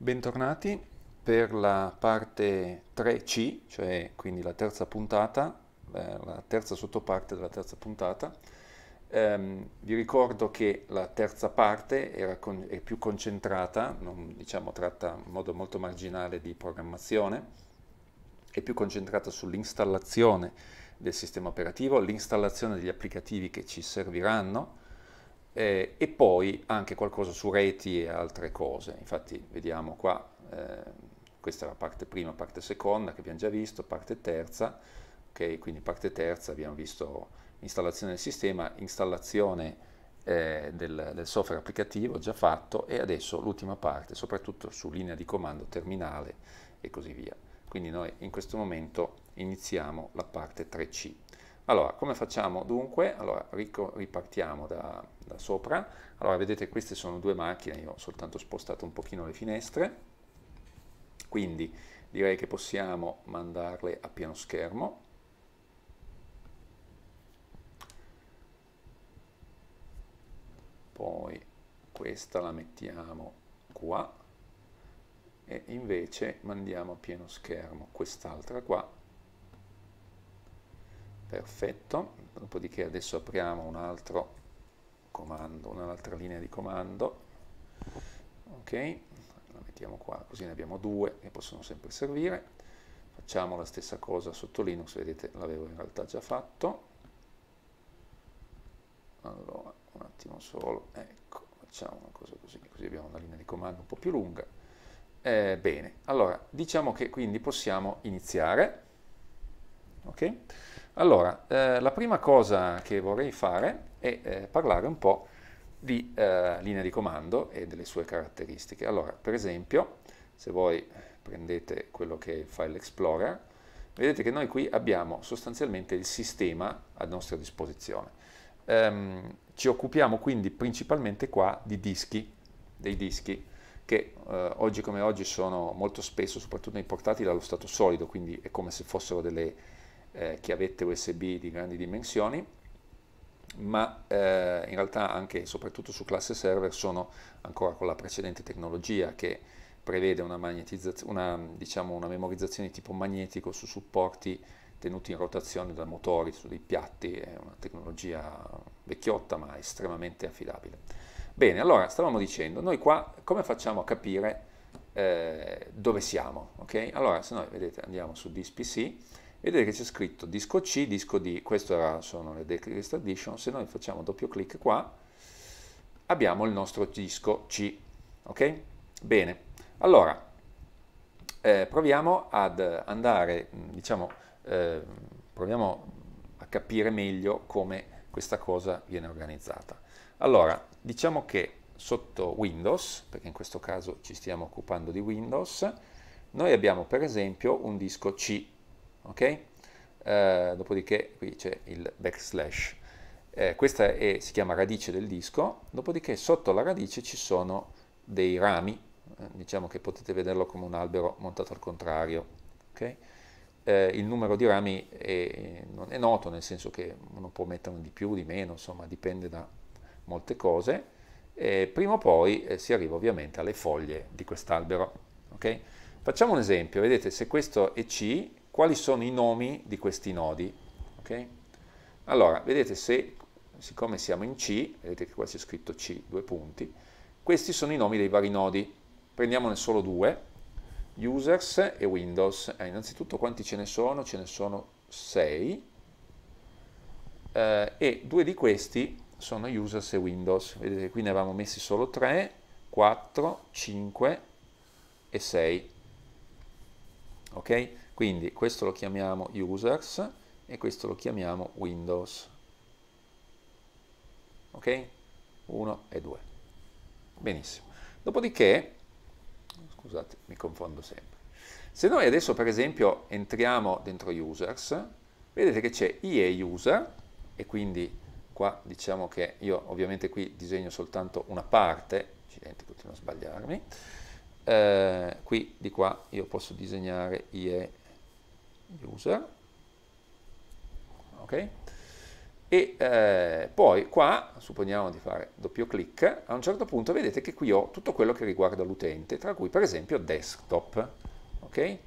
Bentornati per la parte 3C, cioè quindi la terza puntata, eh, la terza sottoparte della terza puntata. Um, vi ricordo che la terza parte con- è più concentrata, non, diciamo tratta in modo molto marginale di programmazione, è più concentrata sull'installazione del sistema operativo, l'installazione degli applicativi che ci serviranno eh, e poi anche qualcosa su reti e altre cose. Infatti vediamo qua, eh, questa è la parte prima, parte seconda che abbiamo già visto, parte terza, ok? Quindi parte terza abbiamo visto installazione del sistema, installazione eh, del, del software applicativo già fatto e adesso l'ultima parte, soprattutto su linea di comando terminale e così via. Quindi noi in questo momento iniziamo la parte 3C. Allora, come facciamo dunque? Allora, ripartiamo da, da sopra. Allora, vedete, queste sono due macchine, io ho soltanto spostato un pochino le finestre, quindi direi che possiamo mandarle a pieno schermo. Poi questa la mettiamo qua e invece mandiamo a pieno schermo quest'altra qua perfetto, dopodiché adesso apriamo un altro comando, un'altra linea di comando, ok, la mettiamo qua, così ne abbiamo due che possono sempre servire, facciamo la stessa cosa sotto Linux, vedete l'avevo in realtà già fatto, allora un attimo solo, ecco, facciamo una cosa così, così abbiamo una linea di comando un po' più lunga, eh, bene, allora diciamo che quindi possiamo iniziare, ok? Allora, eh, la prima cosa che vorrei fare è eh, parlare un po' di eh, linea di comando e delle sue caratteristiche. Allora, per esempio, se voi prendete quello che è il File Explorer, vedete che noi qui abbiamo sostanzialmente il sistema a nostra disposizione. Ehm, ci occupiamo quindi principalmente qua di dischi, dei dischi che eh, oggi come oggi sono molto spesso, soprattutto nei portatili, allo stato solido, quindi è come se fossero delle eh, chiavette USB di grandi dimensioni, ma eh, in realtà anche e soprattutto su classe server sono ancora con la precedente tecnologia che prevede una, una, diciamo, una memorizzazione di tipo magnetico su supporti tenuti in rotazione da motori su dei piatti, è una tecnologia vecchiotta ma estremamente affidabile. Bene, allora stavamo dicendo, noi qua come facciamo a capire eh, dove siamo? Okay? Allora, se noi vedete andiamo su DSPC, vedete che c'è scritto disco C, disco D, queste sono le Decryst Edition, se noi facciamo doppio clic qua, abbiamo il nostro disco C, ok? Bene, allora, eh, proviamo ad andare, diciamo, eh, proviamo a capire meglio come questa cosa viene organizzata. Allora, diciamo che sotto Windows, perché in questo caso ci stiamo occupando di Windows, noi abbiamo per esempio un disco C ok? Eh, dopodiché qui c'è il backslash. Eh, questa è, si chiama radice del disco, dopodiché sotto la radice ci sono dei rami, eh, diciamo che potete vederlo come un albero montato al contrario, ok? Eh, il numero di rami è, non è noto, nel senso che uno può metterne di più, di meno, insomma dipende da molte cose. E prima o poi eh, si arriva ovviamente alle foglie di quest'albero. Okay? Facciamo un esempio, vedete se questo è C quali sono i nomi di questi nodi. Okay? Allora, vedete se, siccome siamo in C, vedete che qua c'è scritto C, due punti, questi sono i nomi dei vari nodi. Prendiamone solo due, users e Windows. Eh, innanzitutto quanti ce ne sono? Ce ne sono sei. eh, e due di questi sono users e Windows. Vedete che qui ne avevamo messi solo tre, quattro, cinque e sei. Ok? Quindi questo lo chiamiamo users e questo lo chiamiamo Windows. Ok? 1 e 2. Benissimo. Dopodiché, scusate, mi confondo sempre. Se noi adesso per esempio entriamo dentro users, vedete che c'è IE user e quindi qua diciamo che io ovviamente qui disegno soltanto una parte, accidenti continuo a sbagliarmi, eh, qui di qua io posso disegnare IE user, ok? E eh, poi qua, supponiamo di fare doppio clic, a un certo punto vedete che qui ho tutto quello che riguarda l'utente, tra cui per esempio desktop, ok?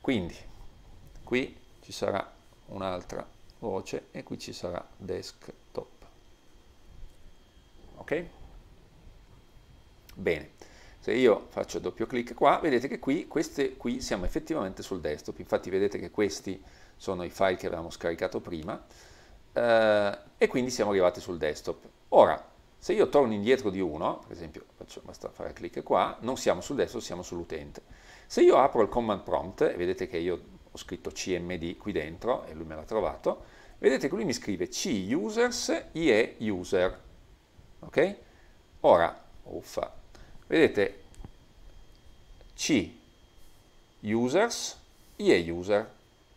Quindi, qui ci sarà un'altra voce e qui ci sarà desktop, ok? Bene. Se io faccio doppio clic qua, vedete che qui, queste qui siamo effettivamente sul desktop, infatti vedete che questi sono i file che avevamo scaricato prima eh, e quindi siamo arrivati sul desktop. Ora, se io torno indietro di uno, per esempio faccio, basta fare clic qua, non siamo sul desktop, siamo sull'utente. Se io apro il command prompt, vedete che io ho scritto cmd qui dentro e lui me l'ha trovato, vedete che lui mi scrive c users ie user, ok? Ora, uffa, vedete C users, IE user,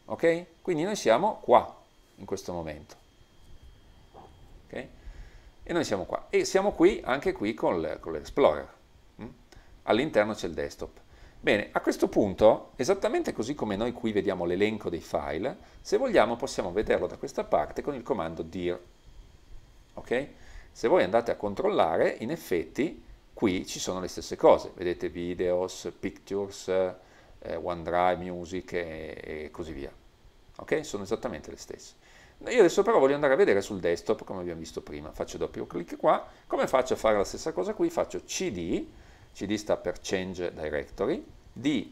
ok? Quindi noi siamo qua in questo momento, ok? E noi siamo qua, e siamo qui anche qui con l'Explorer, mm? all'interno c'è il desktop. Bene, a questo punto, esattamente così come noi qui vediamo l'elenco dei file, se vogliamo possiamo vederlo da questa parte con il comando dir, ok? Se voi andate a controllare, in effetti Qui ci sono le stesse cose, vedete videos, pictures, eh, OneDrive, music e, e così via. ok? Sono esattamente le stesse. Io adesso però voglio andare a vedere sul desktop, come abbiamo visto prima, faccio doppio clic qua, come faccio a fare la stessa cosa qui? Faccio cd, cd sta per change directory, d,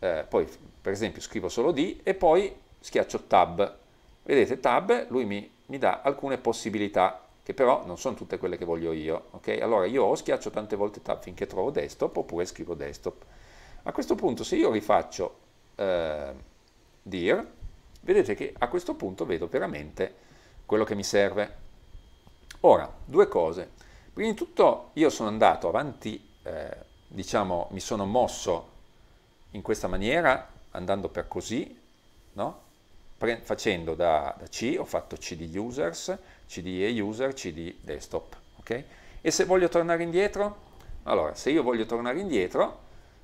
eh, poi per esempio scrivo solo d e poi schiaccio tab, vedete tab, lui mi, mi dà alcune possibilità, che però non sono tutte quelle che voglio io. Okay? Allora io o schiaccio tante volte tab finché trovo desktop oppure scrivo desktop. A questo punto se io rifaccio eh, dir, vedete che a questo punto vedo veramente quello che mi serve. Ora, due cose. Prima di tutto io sono andato avanti, eh, diciamo, mi sono mosso in questa maniera, andando per così, no? facendo da, da C, ho fatto C di users, cd e user, CD desktop. Okay? E se voglio tornare indietro? Allora, se io voglio tornare indietro,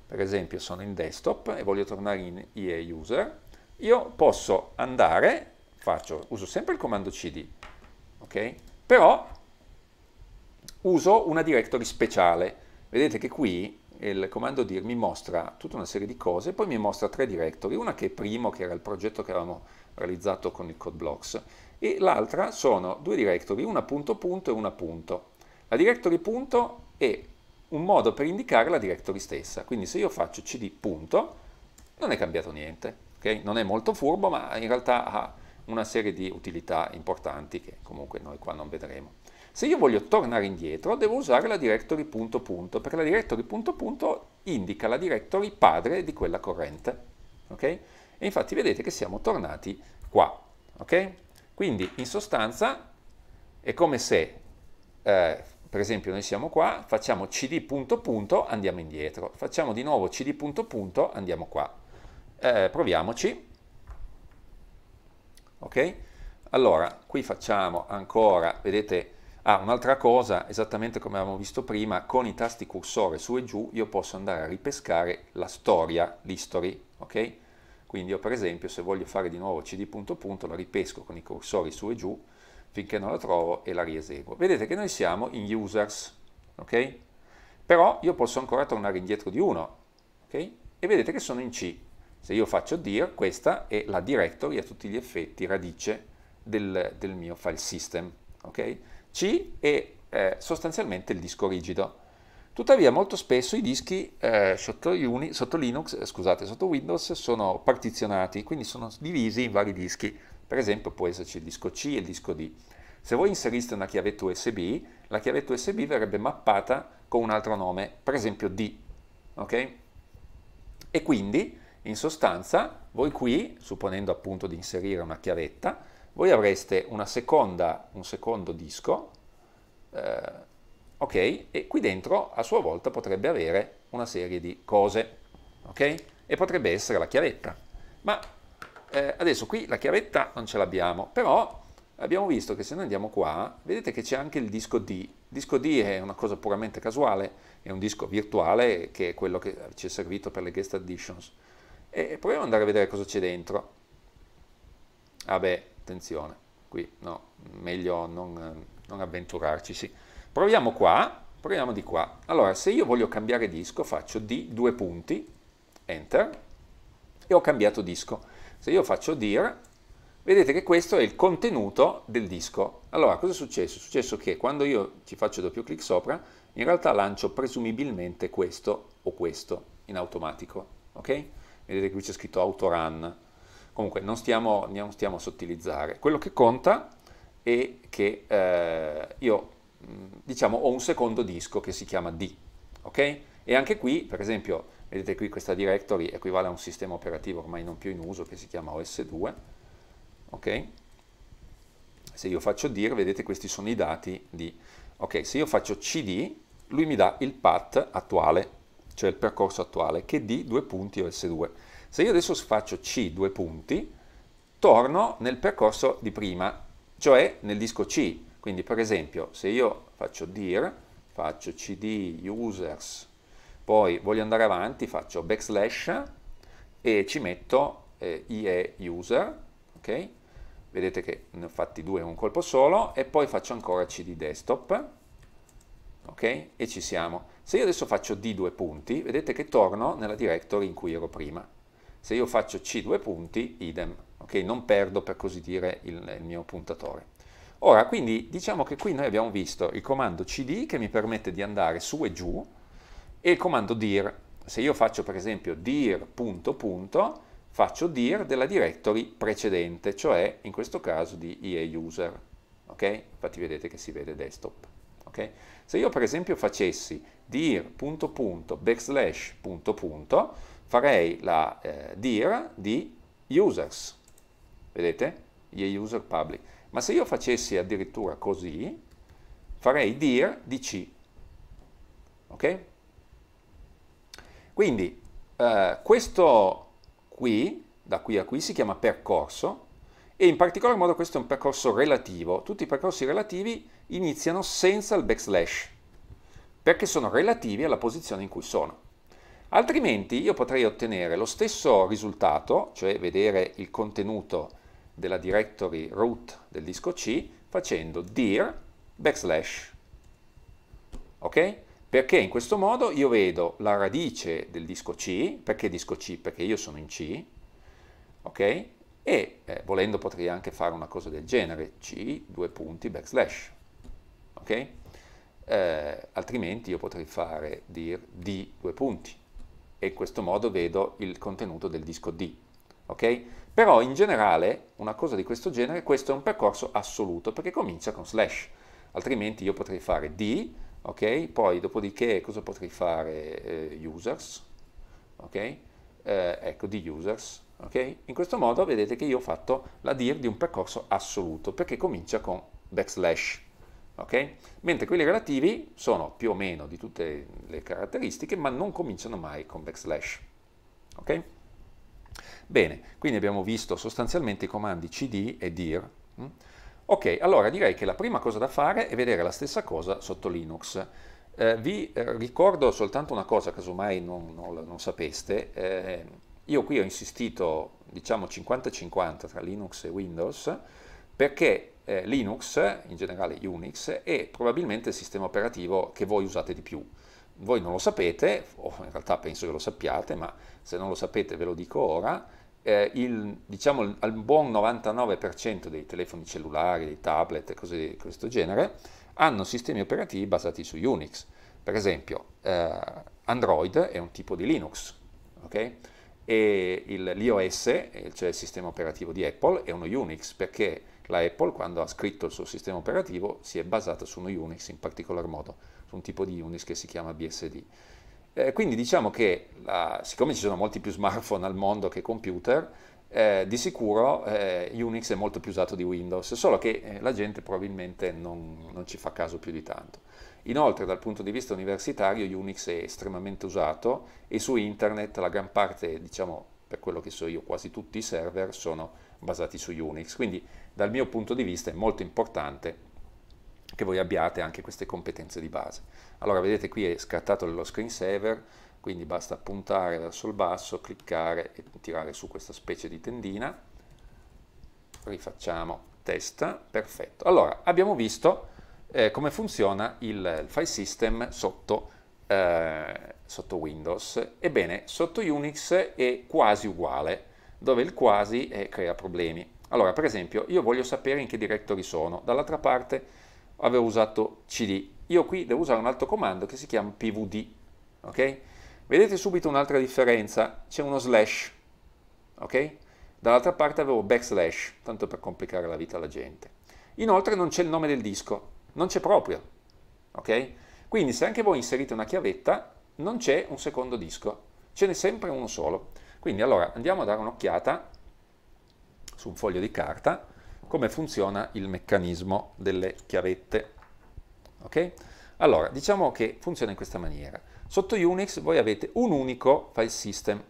per esempio sono in desktop e voglio tornare in IE user, io posso andare, faccio, uso sempre il comando cd, ok? Però uso una directory speciale. Vedete che qui il comando dir mi mostra tutta una serie di cose, poi mi mostra tre directory, una che è primo, che era il progetto che avevamo realizzato con il CodeBlocks, e l'altra sono due directory, una punto punto e una punto. La directory punto è un modo per indicare la directory stessa, quindi se io faccio cd punto non è cambiato niente, okay? non è molto furbo ma in realtà ha una serie di utilità importanti che comunque noi qua non vedremo. Se io voglio tornare indietro devo usare la directory punto punto perché la directory punto punto indica la directory padre di quella corrente. Okay? E infatti vedete che siamo tornati qua. Okay? Quindi in sostanza è come se, eh, per esempio noi siamo qua, facciamo cd punto punto, andiamo indietro, facciamo di nuovo cd punto punto, andiamo qua. Eh, proviamoci. Ok? Allora, qui facciamo ancora, vedete, ah, un'altra cosa, esattamente come avevamo visto prima, con i tasti cursore su e giù io posso andare a ripescare la storia, l'history, ok? Quindi io per esempio se voglio fare di nuovo cd punto punto la ripesco con i cursori su e giù finché non la trovo e la rieseguo. Vedete che noi siamo in users, ok? Però io posso ancora tornare indietro di uno, ok? E vedete che sono in C. Se io faccio dir, questa è la directory a tutti gli effetti radice del, del mio file system, ok? C è eh, sostanzialmente il disco rigido. Tuttavia molto spesso i dischi eh, sotto, Uni, sotto, Linux, eh, scusate, sotto Windows sono partizionati, quindi sono divisi in vari dischi. Per esempio può esserci il disco C e il disco D. Se voi inseriste una chiavetta USB, la chiavetta USB verrebbe mappata con un altro nome, per esempio D. Okay? E quindi, in sostanza, voi qui, supponendo appunto di inserire una chiavetta, voi avreste seconda, un secondo disco, eh, ok? E qui dentro a sua volta potrebbe avere una serie di cose, ok? E potrebbe essere la chiavetta. Ma eh, adesso qui la chiavetta non ce l'abbiamo, però abbiamo visto che se noi andiamo qua, vedete che c'è anche il disco D. Il disco D è una cosa puramente casuale, è un disco virtuale che è quello che ci è servito per le guest additions. E proviamo ad andare a vedere cosa c'è dentro. Ah beh, attenzione, qui no, meglio non, non avventurarci, sì. Proviamo qua, proviamo di qua. Allora, se io voglio cambiare disco, faccio D, due punti, Enter, e ho cambiato disco. Se io faccio dir, vedete che questo è il contenuto del disco. Allora, cosa è successo? È successo che quando io ci faccio doppio clic sopra, in realtà lancio presumibilmente questo o questo in automatico, ok? Vedete qui c'è scritto autorun. Comunque, non stiamo, non stiamo a sottilizzare. Quello che conta è che eh, io diciamo, ho un secondo disco che si chiama D. ok? E anche qui, per esempio, vedete qui questa directory equivale a un sistema operativo ormai non più in uso che si chiama OS2. ok? Se io faccio dir, vedete questi sono i dati di... Ok, se io faccio cd, lui mi dà il path attuale, cioè il percorso attuale, che è di due punti OS2. Se io adesso faccio C due punti, torno nel percorso di prima, cioè nel disco C, quindi per esempio se io faccio dir, faccio cd users, poi voglio andare avanti, faccio backslash e ci metto eh, IE user, ok? Vedete che ne ho fatti due in un colpo solo e poi faccio ancora cd desktop, ok? E ci siamo. Se io adesso faccio d due punti, vedete che torno nella directory in cui ero prima. Se io faccio c due punti, idem, ok? Non perdo per così dire il, il mio puntatore. Ora, quindi diciamo che qui noi abbiamo visto il comando cd che mi permette di andare su e giù e il comando dir. Se io faccio per esempio dir punto punto, faccio dir della directory precedente, cioè in questo caso di IE user. Ok? Infatti vedete che si vede desktop. Okay? Se io per esempio facessi dir punto punto backslash punto punto, farei la eh, dir di users. Vedete? IE user public ma se io facessi addirittura così, farei dir di C. Ok? Quindi eh, questo qui, da qui a qui, si chiama percorso e in particolar modo questo è un percorso relativo. Tutti i percorsi relativi iniziano senza il backslash perché sono relativi alla posizione in cui sono. Altrimenti io potrei ottenere lo stesso risultato, cioè vedere il contenuto della directory root del disco C facendo dir backslash. Ok? Perché in questo modo io vedo la radice del disco C, perché disco C? Perché io sono in C, ok? E eh, volendo potrei anche fare una cosa del genere, C, due punti, backslash, ok? Eh, altrimenti io potrei fare dir D, due punti, e in questo modo vedo il contenuto del disco D, ok? Però in generale una cosa di questo genere, questo è un percorso assoluto perché comincia con slash, altrimenti io potrei fare D, ok? Poi dopodiché cosa potrei fare? Eh, users, ok? Eh, ecco di users, ok? In questo modo vedete che io ho fatto la dir di un percorso assoluto perché comincia con backslash, ok? Mentre quelli relativi sono più o meno di tutte le caratteristiche ma non cominciano mai con backslash, ok? Bene, quindi abbiamo visto sostanzialmente i comandi cd e dir. Mm? Ok, allora direi che la prima cosa da fare è vedere la stessa cosa sotto Linux. Eh, vi eh, ricordo soltanto una cosa, casomai non, non, non sapeste, eh, io qui ho insistito diciamo 50-50 tra Linux e Windows perché eh, Linux, in generale Unix, è probabilmente il sistema operativo che voi usate di più. Voi non lo sapete, o in realtà penso che lo sappiate, ma se non lo sapete ve lo dico ora, eh, il, diciamo, al buon 99% dei telefoni cellulari, dei tablet, e cose di questo genere, hanno sistemi operativi basati su Unix. Per esempio, eh, Android è un tipo di Linux, okay? e il, l'iOS, cioè il sistema operativo di Apple, è uno Unix, perché la Apple, quando ha scritto il suo sistema operativo, si è basata su uno Unix, in particolar modo su un tipo di Unix che si chiama BSD. Eh, quindi diciamo che la, ah, siccome ci sono molti più smartphone al mondo che computer, eh, di sicuro eh, Unix è molto più usato di Windows, solo che eh, la gente probabilmente non, non ci fa caso più di tanto. Inoltre dal punto di vista universitario Unix è estremamente usato e su internet la gran parte, diciamo per quello che so io, quasi tutti i server sono basati su Unix, quindi dal mio punto di vista è molto importante che voi abbiate anche queste competenze di base. Allora vedete qui è scattato lo screensaver, quindi basta puntare verso il basso, cliccare e tirare su questa specie di tendina. Rifacciamo testa, perfetto. Allora abbiamo visto eh, come funziona il, file system sotto, eh, sotto Windows. Ebbene, sotto Unix è quasi uguale, dove il quasi eh, crea problemi. Allora, per esempio, io voglio sapere in che directory sono. Dall'altra parte avevo usato cd. Io qui devo usare un altro comando che si chiama pvd, ok? Vedete subito un'altra differenza, c'è uno slash, ok? Dall'altra parte avevo backslash, tanto per complicare la vita alla gente. Inoltre non c'è il nome del disco, non c'è proprio, ok? Quindi se anche voi inserite una chiavetta, non c'è un secondo disco, ce n'è sempre uno solo. Quindi allora andiamo a dare un'occhiata su un foglio di carta come funziona il meccanismo delle chiavette. Okay? Allora, diciamo che funziona in questa maniera. Sotto Unix voi avete un unico file system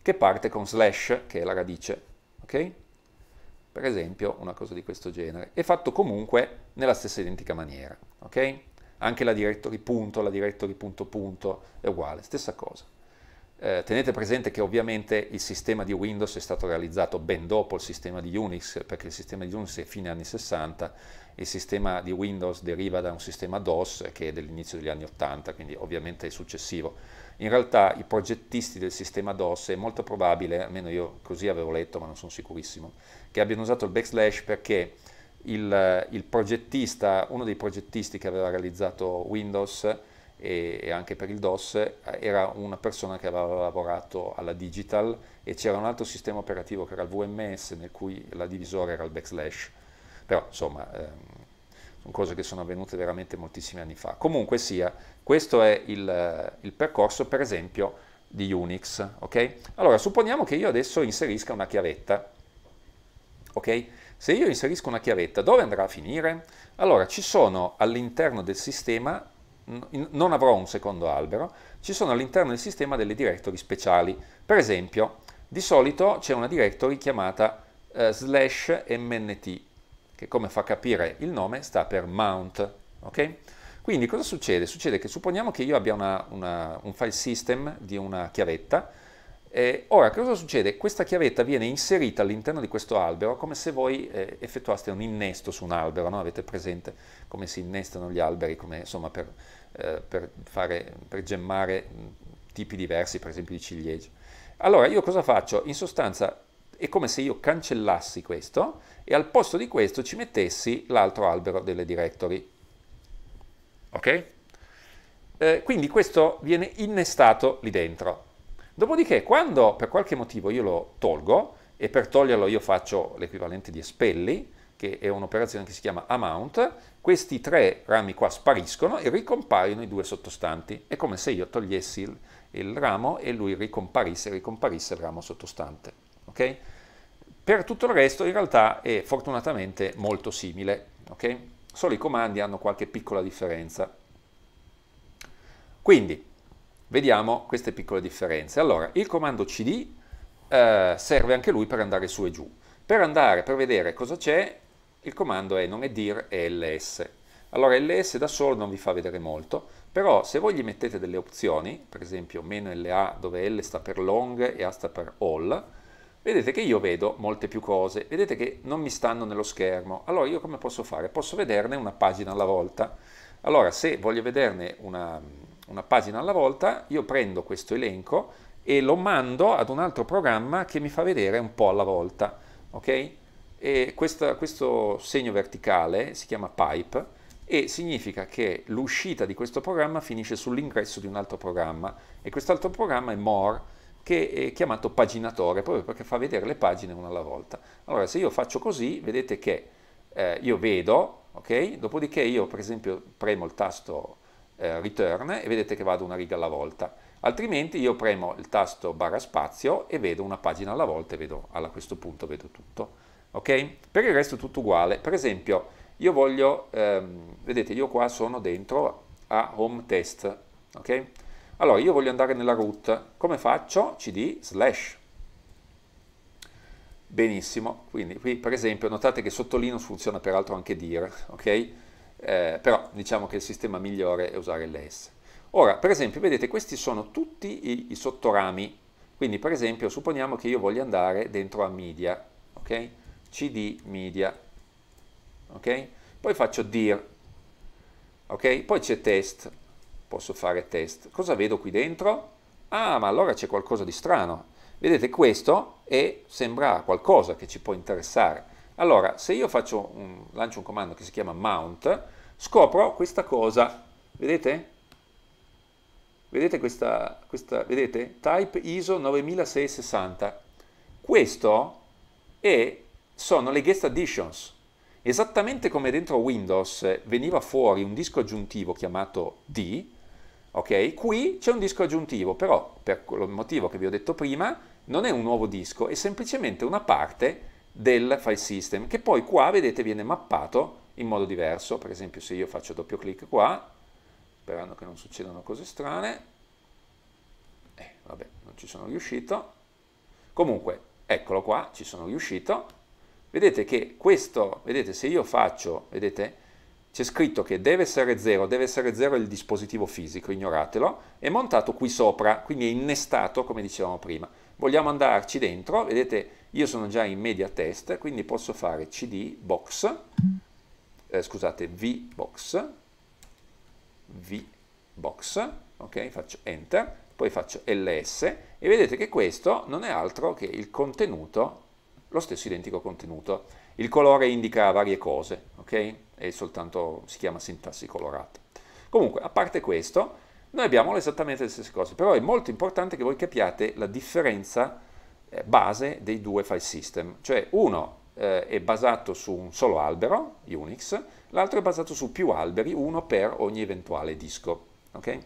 che parte con slash, che è la radice. Okay? Per esempio, una cosa di questo genere. È fatto comunque nella stessa identica maniera. Okay? Anche la directory punto, la directory punto punto è uguale, stessa cosa. Eh, tenete presente che ovviamente il sistema di Windows è stato realizzato ben dopo il sistema di Unix, perché il sistema di Unix è fine anni 60, il sistema di Windows deriva da un sistema DOS che è dell'inizio degli anni 80, quindi ovviamente è successivo. In realtà i progettisti del sistema DOS è molto probabile, almeno io così avevo letto ma non sono sicurissimo, che abbiano usato il backslash perché il, il progettista, uno dei progettisti che aveva realizzato Windows, e, anche per il DOS, era una persona che aveva lavorato alla Digital e c'era un altro sistema operativo che era il VMS nel cui la divisore era il backslash. Però insomma ehm, sono cose che sono avvenute veramente moltissimi anni fa. Comunque sia, questo è il, il percorso per esempio di Unix, ok? Allora supponiamo che io adesso inserisca una chiavetta, ok? Se io inserisco una chiavetta, dove andrà a finire? Allora, ci sono all'interno del sistema non avrò un secondo albero, ci sono all'interno del sistema delle directory speciali. Per esempio, di solito c'è una directory chiamata eh, slash mnt, che come fa capire il nome sta per mount. Okay? Quindi cosa succede? Succede che supponiamo che io abbia una, una, un file system di una chiavetta, eh, ora, cosa succede? Questa chiavetta viene inserita all'interno di questo albero come se voi eh, effettuaste un innesto su un albero, no? avete presente come si innestano gli alberi, come, insomma, per, eh, per, fare, per gemmare mm, tipi diversi, per esempio di ciliegie. Allora io cosa faccio? In sostanza è come se io cancellassi questo e al posto di questo ci mettessi l'altro albero delle directory. Ok? Eh, quindi questo viene innestato lì dentro. Dopodiché quando per qualche motivo io lo tolgo e per toglierlo io faccio l'equivalente di espelli, che è un'operazione che si chiama amount, questi tre rami qua spariscono e ricompaiono i due sottostanti. È come se io togliessi il, il ramo e lui ricomparisse, ricomparisse il ramo sottostante. Okay? Per tutto il resto in realtà è fortunatamente molto simile, okay? solo i comandi hanno qualche piccola differenza. Quindi, vediamo queste piccole differenze. Allora, il comando cd eh, serve anche lui per andare su e giù. Per andare, per vedere cosa c'è, il comando è non è dir è ls. Allora ls da solo non vi fa vedere molto, però se voi gli mettete delle opzioni, per esempio meno la dove l sta per long e a sta per all, vedete che io vedo molte più cose, vedete che non mi stanno nello schermo. Allora io come posso fare? Posso vederne una pagina alla volta. Allora se voglio vederne una, una pagina alla volta, io prendo questo elenco e lo mando ad un altro programma che mi fa vedere un po' alla volta, ok? E questa, questo segno verticale si chiama pipe e significa che l'uscita di questo programma finisce sull'ingresso di un altro programma e quest'altro programma è more che è chiamato paginatore proprio perché fa vedere le pagine una alla volta. Allora se io faccio così vedete che eh, io vedo, ok? Dopodiché io per esempio premo il tasto eh, return e vedete che vado una riga alla volta. Altrimenti io premo il tasto barra spazio e vedo una pagina alla volta e vedo a questo punto vedo tutto ok? Per il resto è tutto uguale. Per esempio, io voglio, ehm, vedete, io qua sono dentro a home test, ok? Allora, io voglio andare nella root, come faccio? cd slash. Benissimo, quindi qui per esempio notate che sotto Linux funziona peraltro anche dir, ok? Eh, però diciamo che il sistema migliore è usare l's. Ora, per esempio, vedete, questi sono tutti i, i sottorami, quindi per esempio supponiamo che io voglia andare dentro a media, ok? cd media, ok? Poi faccio dir, ok? Poi c'è test, posso fare test. Cosa vedo qui dentro? Ah, ma allora c'è qualcosa di strano. Vedete, questo è, sembra qualcosa che ci può interessare. Allora, se io un, lancio un comando che si chiama mount, scopro questa cosa. Vedete? Vedete questa, questa vedete? Type ISO 9660. Questo è sono le guest additions. Esattamente come dentro Windows eh, veniva fuori un disco aggiuntivo chiamato D, ok? Qui c'è un disco aggiuntivo, però per il motivo che vi ho detto prima, non è un nuovo disco, è semplicemente una parte del file system, che poi qua, vedete, viene mappato in modo diverso. Per esempio, se io faccio doppio clic qua, sperando che non succedano cose strane, eh, vabbè, non ci sono riuscito. Comunque, eccolo qua, ci sono riuscito Vedete che questo, vedete, se io faccio, vedete, c'è scritto che deve essere 0, deve essere 0 il dispositivo fisico, ignoratelo, è montato qui sopra, quindi è innestato come dicevamo prima. Vogliamo andarci dentro, vedete io sono già in media test, quindi posso fare cd box, eh, scusate vbox, vbox, ok, faccio enter, poi faccio ls e vedete che questo non è altro che il contenuto lo stesso identico contenuto. Il colore indica varie cose, ok? E soltanto si chiama sintassi colorata. Comunque, a parte questo, noi abbiamo esattamente le stesse cose, però è molto importante che voi capiate la differenza eh, base dei due file system, cioè uno eh, è basato su un solo albero, Unix, l'altro è basato su più alberi, uno per ogni eventuale disco. Okay?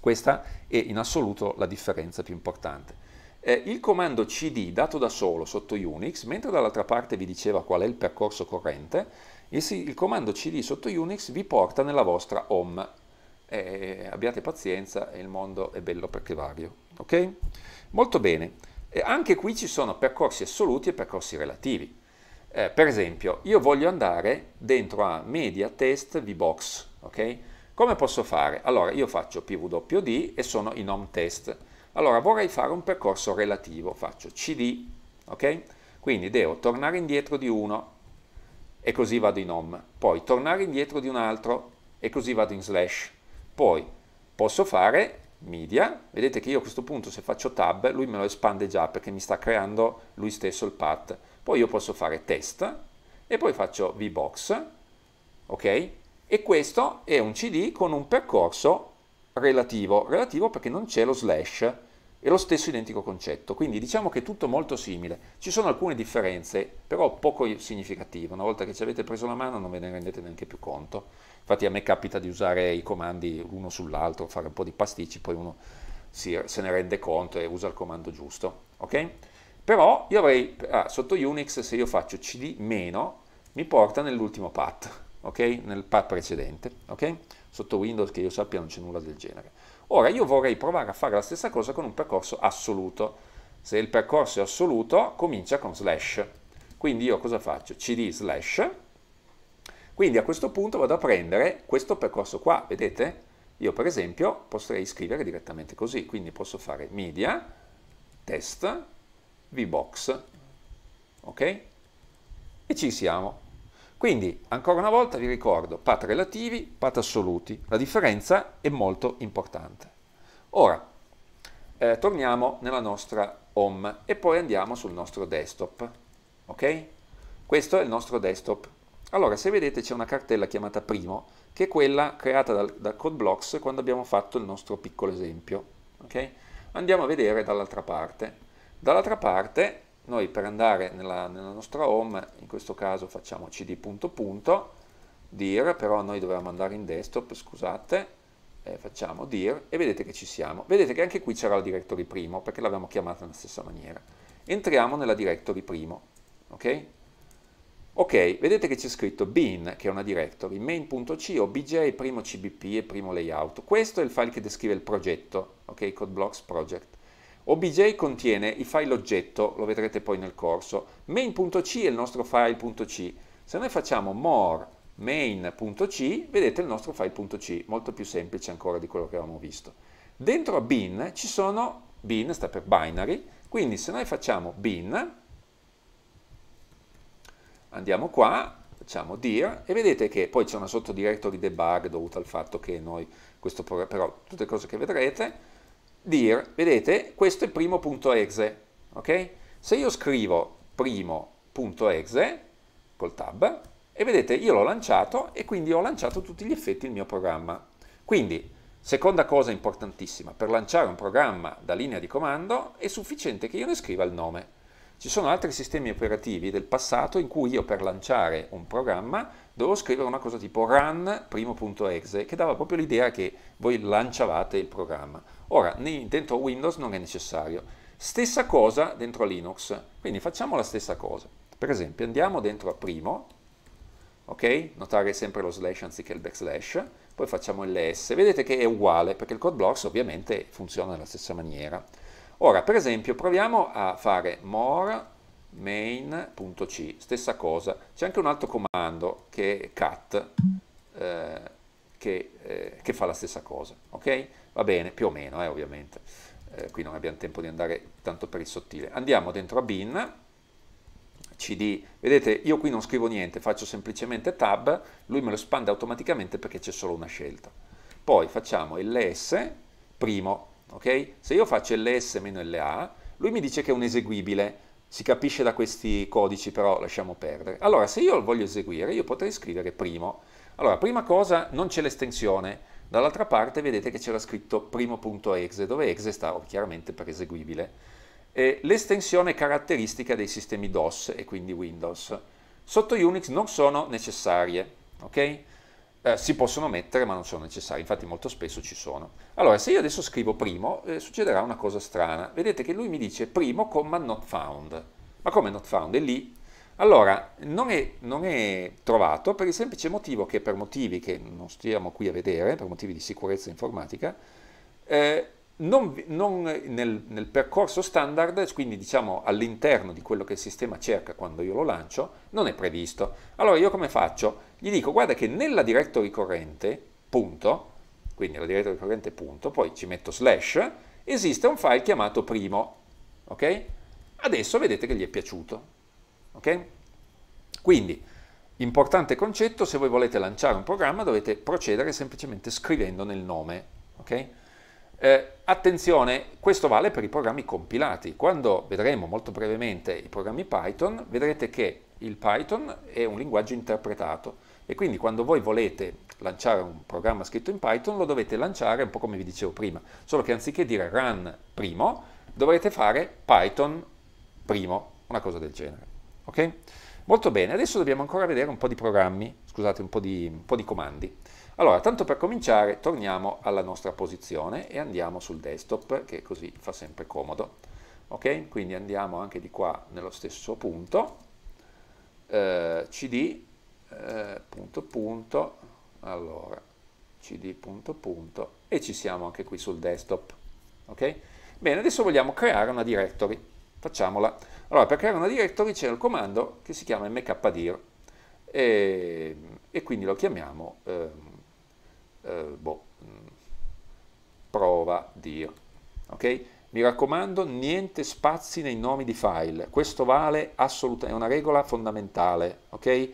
Questa è in assoluto la differenza più importante eh, il comando cd dato da solo sotto Unix, mentre dall'altra parte vi diceva qual è il percorso corrente, il, il comando cd sotto Unix vi porta nella vostra home. Eh, abbiate pazienza, il mondo è bello perché vario. Ok? Molto bene. E anche qui ci sono percorsi assoluti e percorsi relativi. Eh, per esempio, io voglio andare dentro a media test vbox, ok? Come posso fare? Allora, io faccio pwd e sono in home test. Allora vorrei fare un percorso relativo, faccio CD, ok? Quindi devo tornare indietro di uno e così vado in home, poi tornare indietro di un altro e così vado in slash, poi posso fare media, vedete che io a questo punto se faccio tab lui me lo espande già perché mi sta creando lui stesso il path, poi io posso fare test e poi faccio vbox, ok? E questo è un CD con un percorso relativo. Relativo perché non c'è lo slash, è lo stesso identico concetto, quindi diciamo che è tutto molto simile. Ci sono alcune differenze, però poco significative, una volta che ci avete preso la mano non ve ne rendete neanche più conto. Infatti a me capita di usare i comandi l'uno sull'altro, fare un po' di pasticci, poi uno si, se ne rende conto e usa il comando giusto, ok? Però io avrei, ah, sotto Unix se io faccio cd- mi porta nell'ultimo path, ok? Nel path precedente, ok? Sotto Windows che io sappia non c'è nulla del genere. Ora io vorrei provare a fare la stessa cosa con un percorso assoluto. Se il percorso è assoluto, comincia con slash. Quindi io cosa faccio? cd slash. Quindi a questo punto vado a prendere questo percorso qua, vedete? Io per esempio potrei scrivere direttamente così, quindi posso fare media, test, vbox, ok? E ci siamo. Quindi, ancora una volta vi ricordo, pat relativi, pat assoluti, la differenza è molto importante. Ora, eh, torniamo nella nostra home e poi andiamo sul nostro desktop, ok? Questo è il nostro desktop. Allora, se vedete c'è una cartella chiamata primo, che è quella creata dal, da CodeBlocks quando abbiamo fatto il nostro piccolo esempio, ok? Andiamo a vedere dall'altra parte. Dall'altra parte noi per andare nella, nella nostra home, in questo caso facciamo cd punto punto, dir, però noi dovevamo andare in desktop, scusate, eh, facciamo dir e vedete che ci siamo. Vedete che anche qui c'era la directory primo perché l'abbiamo chiamata nella stessa maniera. Entriamo nella directory primo, ok? Ok, vedete che c'è scritto bin, che è una directory, main.c, obj, primo cbp e primo layout. Questo è il file che descrive il progetto, ok? Codeblocks project. OBJ contiene i file oggetto, lo vedrete poi nel corso, main.c è il nostro file.c. Se noi facciamo more main.c, vedete il nostro file.c, molto più semplice ancora di quello che avevamo visto. Dentro a bin ci sono, bin sta per binary, quindi se noi facciamo bin, andiamo qua, facciamo dir e vedete che poi c'è una sottodirectory debug dovuta al fatto che noi, questo però tutte cose che vedrete, dire, vedete, questo è primo.exe, ok? Se io scrivo primo.exe col tab, e vedete, io l'ho lanciato e quindi ho lanciato tutti gli effetti il mio programma. Quindi, seconda cosa importantissima, per lanciare un programma da linea di comando è sufficiente che io ne scriva il nome. Ci sono altri sistemi operativi del passato in cui io per lanciare un programma dovevo scrivere una cosa tipo run primo.exe che dava proprio l'idea che voi lanciavate il programma. Ora, dentro Windows non è necessario. Stessa cosa dentro Linux, quindi facciamo la stessa cosa. Per esempio andiamo dentro a primo, ok? Notare sempre lo slash anziché il backslash, poi facciamo ls, vedete che è uguale perché il code blocks ovviamente funziona nella stessa maniera. Ora, per esempio, proviamo a fare more main.c, stessa cosa, c'è anche un altro comando che è cat, eh, che, eh, che fa la stessa cosa, ok? Va bene, più o meno, eh, ovviamente. Eh, qui non abbiamo tempo di andare tanto per il sottile. Andiamo dentro a bin, cd, vedete io qui non scrivo niente, faccio semplicemente tab, lui me lo espande automaticamente perché c'è solo una scelta. Poi facciamo ls primo, ok? Se io faccio ls-la, lui mi dice che è un eseguibile, si capisce da questi codici, però lasciamo perdere. Allora, se io lo voglio eseguire, io potrei scrivere primo. Allora, prima cosa, non c'è l'estensione, Dall'altra parte vedete che c'era scritto primo.exe, dove exe sta chiaramente per eseguibile. E l'estensione caratteristica dei sistemi DOS e quindi Windows. Sotto Unix non sono necessarie, ok? Eh, si possono mettere ma non sono necessarie, infatti molto spesso ci sono. Allora, se io adesso scrivo primo, eh, succederà una cosa strana. Vedete che lui mi dice primo comma not found. Ma come not found? È lì allora, non è, non è, trovato per il semplice motivo che per motivi che non stiamo qui a vedere, per motivi di sicurezza informatica, eh, non, non nel, nel, percorso standard, quindi diciamo all'interno di quello che il sistema cerca quando io lo lancio, non è previsto. Allora io come faccio? Gli dico guarda che nella directory corrente, punto, quindi la directory corrente punto, poi ci metto slash, esiste un file chiamato primo, ok? Adesso vedete che gli è piaciuto, Okay? Quindi, importante concetto, se voi volete lanciare un programma dovete procedere semplicemente scrivendo nel nome. Okay? Eh, attenzione, questo vale per i programmi compilati. Quando vedremo molto brevemente i programmi Python, vedrete che il Python è un linguaggio interpretato e quindi quando voi volete lanciare un programma scritto in Python lo dovete lanciare un po' come vi dicevo prima, solo che anziché dire run primo dovrete fare Python primo, una cosa del genere. Ok? Molto bene, adesso dobbiamo ancora vedere un po' di programmi, scusate, un po, di, un po' di comandi. Allora, tanto per cominciare, torniamo alla nostra posizione e andiamo sul desktop, che così fa sempre comodo. Ok? Quindi andiamo anche di qua nello stesso punto, eh, cd, eh, punto punto, allora, cd punto punto, e ci siamo anche qui sul desktop. Ok? Bene, adesso vogliamo creare una directory. Facciamola. Allora, per creare una directory c'è il comando che si chiama mkdir e, e quindi lo chiamiamo eh, eh, boh, prova dir. Ok? Mi raccomando, niente spazi nei nomi di file. Questo vale assolutamente, è una regola fondamentale. Ok?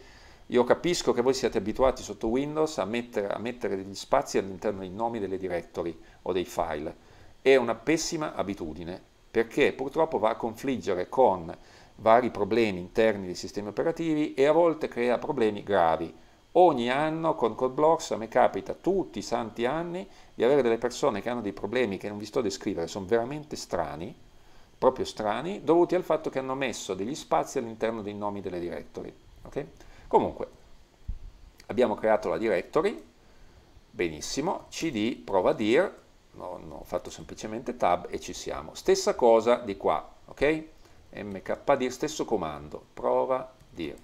Io capisco che voi siete abituati sotto Windows a mettere, a mettere degli spazi all'interno dei nomi delle directory o dei file. È una pessima abitudine, perché purtroppo va a confliggere con vari problemi interni dei sistemi operativi e a volte crea problemi gravi. Ogni anno con CodeBlocks a me capita tutti i santi anni di avere delle persone che hanno dei problemi che non vi sto a descrivere, sono veramente strani, proprio strani, dovuti al fatto che hanno messo degli spazi all'interno dei nomi delle directory. Okay? Comunque, abbiamo creato la directory, benissimo, cd prova dir, no, ho fatto semplicemente tab e ci siamo. Stessa cosa di qua, ok? mkdir, stesso comando, prova dir.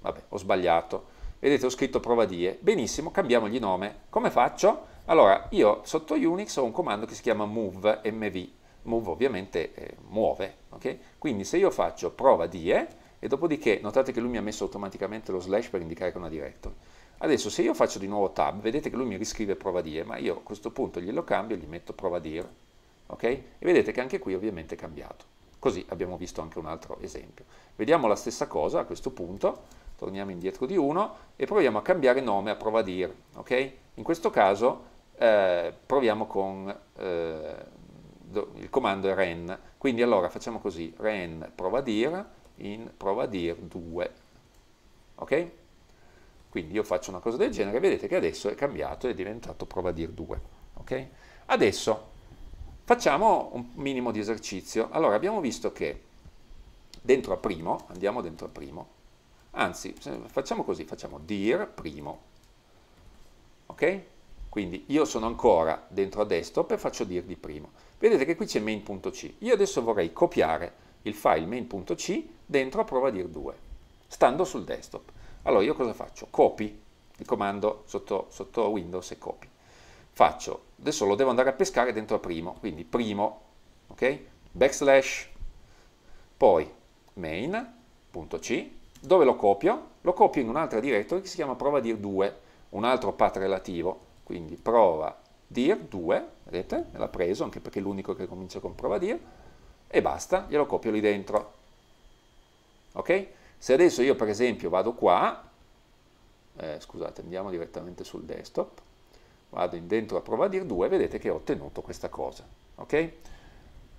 Vabbè, ho sbagliato. Vedete, ho scritto prova dir. Benissimo, cambiamogli nome. Come faccio? Allora, io sotto Unix ho un comando che si chiama move, mv. Move ovviamente eh, muove, ok? Quindi se io faccio prova dir, e dopodiché, notate che lui mi ha messo automaticamente lo slash per indicare che è una directory. Adesso se io faccio di nuovo tab, vedete che lui mi riscrive prova dir, ma io a questo punto glielo cambio e gli metto prova dir, ok? E vedete che anche qui ovviamente è cambiato. Così abbiamo visto anche un altro esempio. Vediamo la stessa cosa a questo punto, torniamo indietro di 1 e proviamo a cambiare nome a prova dir, ok? In questo caso eh, proviamo con eh, il comando ren, quindi allora facciamo così, ren prova dir in prova dir 2, ok? Quindi io faccio una cosa del genere, vedete che adesso è cambiato, è diventato prova dir 2. Okay? Adesso facciamo un minimo di esercizio. Allora, abbiamo visto che dentro a primo, andiamo dentro a primo, anzi, facciamo così, facciamo dir primo, ok? Quindi io sono ancora dentro a desktop e faccio dir di primo. Vedete che qui c'è main.c. Io adesso vorrei copiare il file main.c dentro a prova dir 2, stando sul desktop. Allora io cosa faccio? Copy, il comando sotto, sotto Windows e copy. Faccio, adesso lo devo andare a pescare dentro a primo, quindi primo, ok? Backslash, poi main.c, dove lo copio? Lo copio in un'altra directory che si chiama prova dir 2, un altro path relativo, quindi prova dir 2, vedete? Me l'ha preso anche perché è l'unico che comincia con prova dir, e basta, glielo copio lì dentro. Ok? Se adesso io per esempio vado qua, eh, scusate, andiamo direttamente sul desktop, vado in dentro a prova dir 2, vedete che ho ottenuto questa cosa, ok?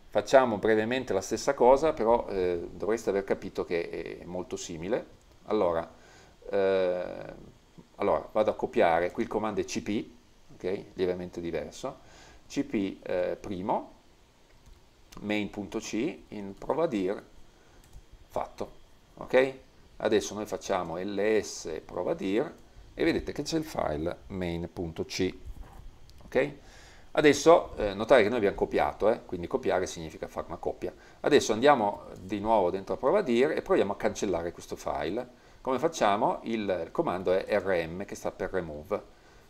Facciamo brevemente la stessa cosa, però eh, dovreste aver capito che è molto simile. Allora, eh, allora vado a copiare, qui il comando è cp, ok? Lievemente diverso, cp eh, primo, main.c, in prova dir, fatto ok? Adesso noi facciamo ls prova dir e vedete che c'è il file main.c, ok? Adesso eh, notare che noi abbiamo copiato, eh? quindi copiare significa fare una copia. Adesso andiamo di nuovo dentro a prova dir e proviamo a cancellare questo file. Come facciamo? Il, il comando è rm che sta per remove.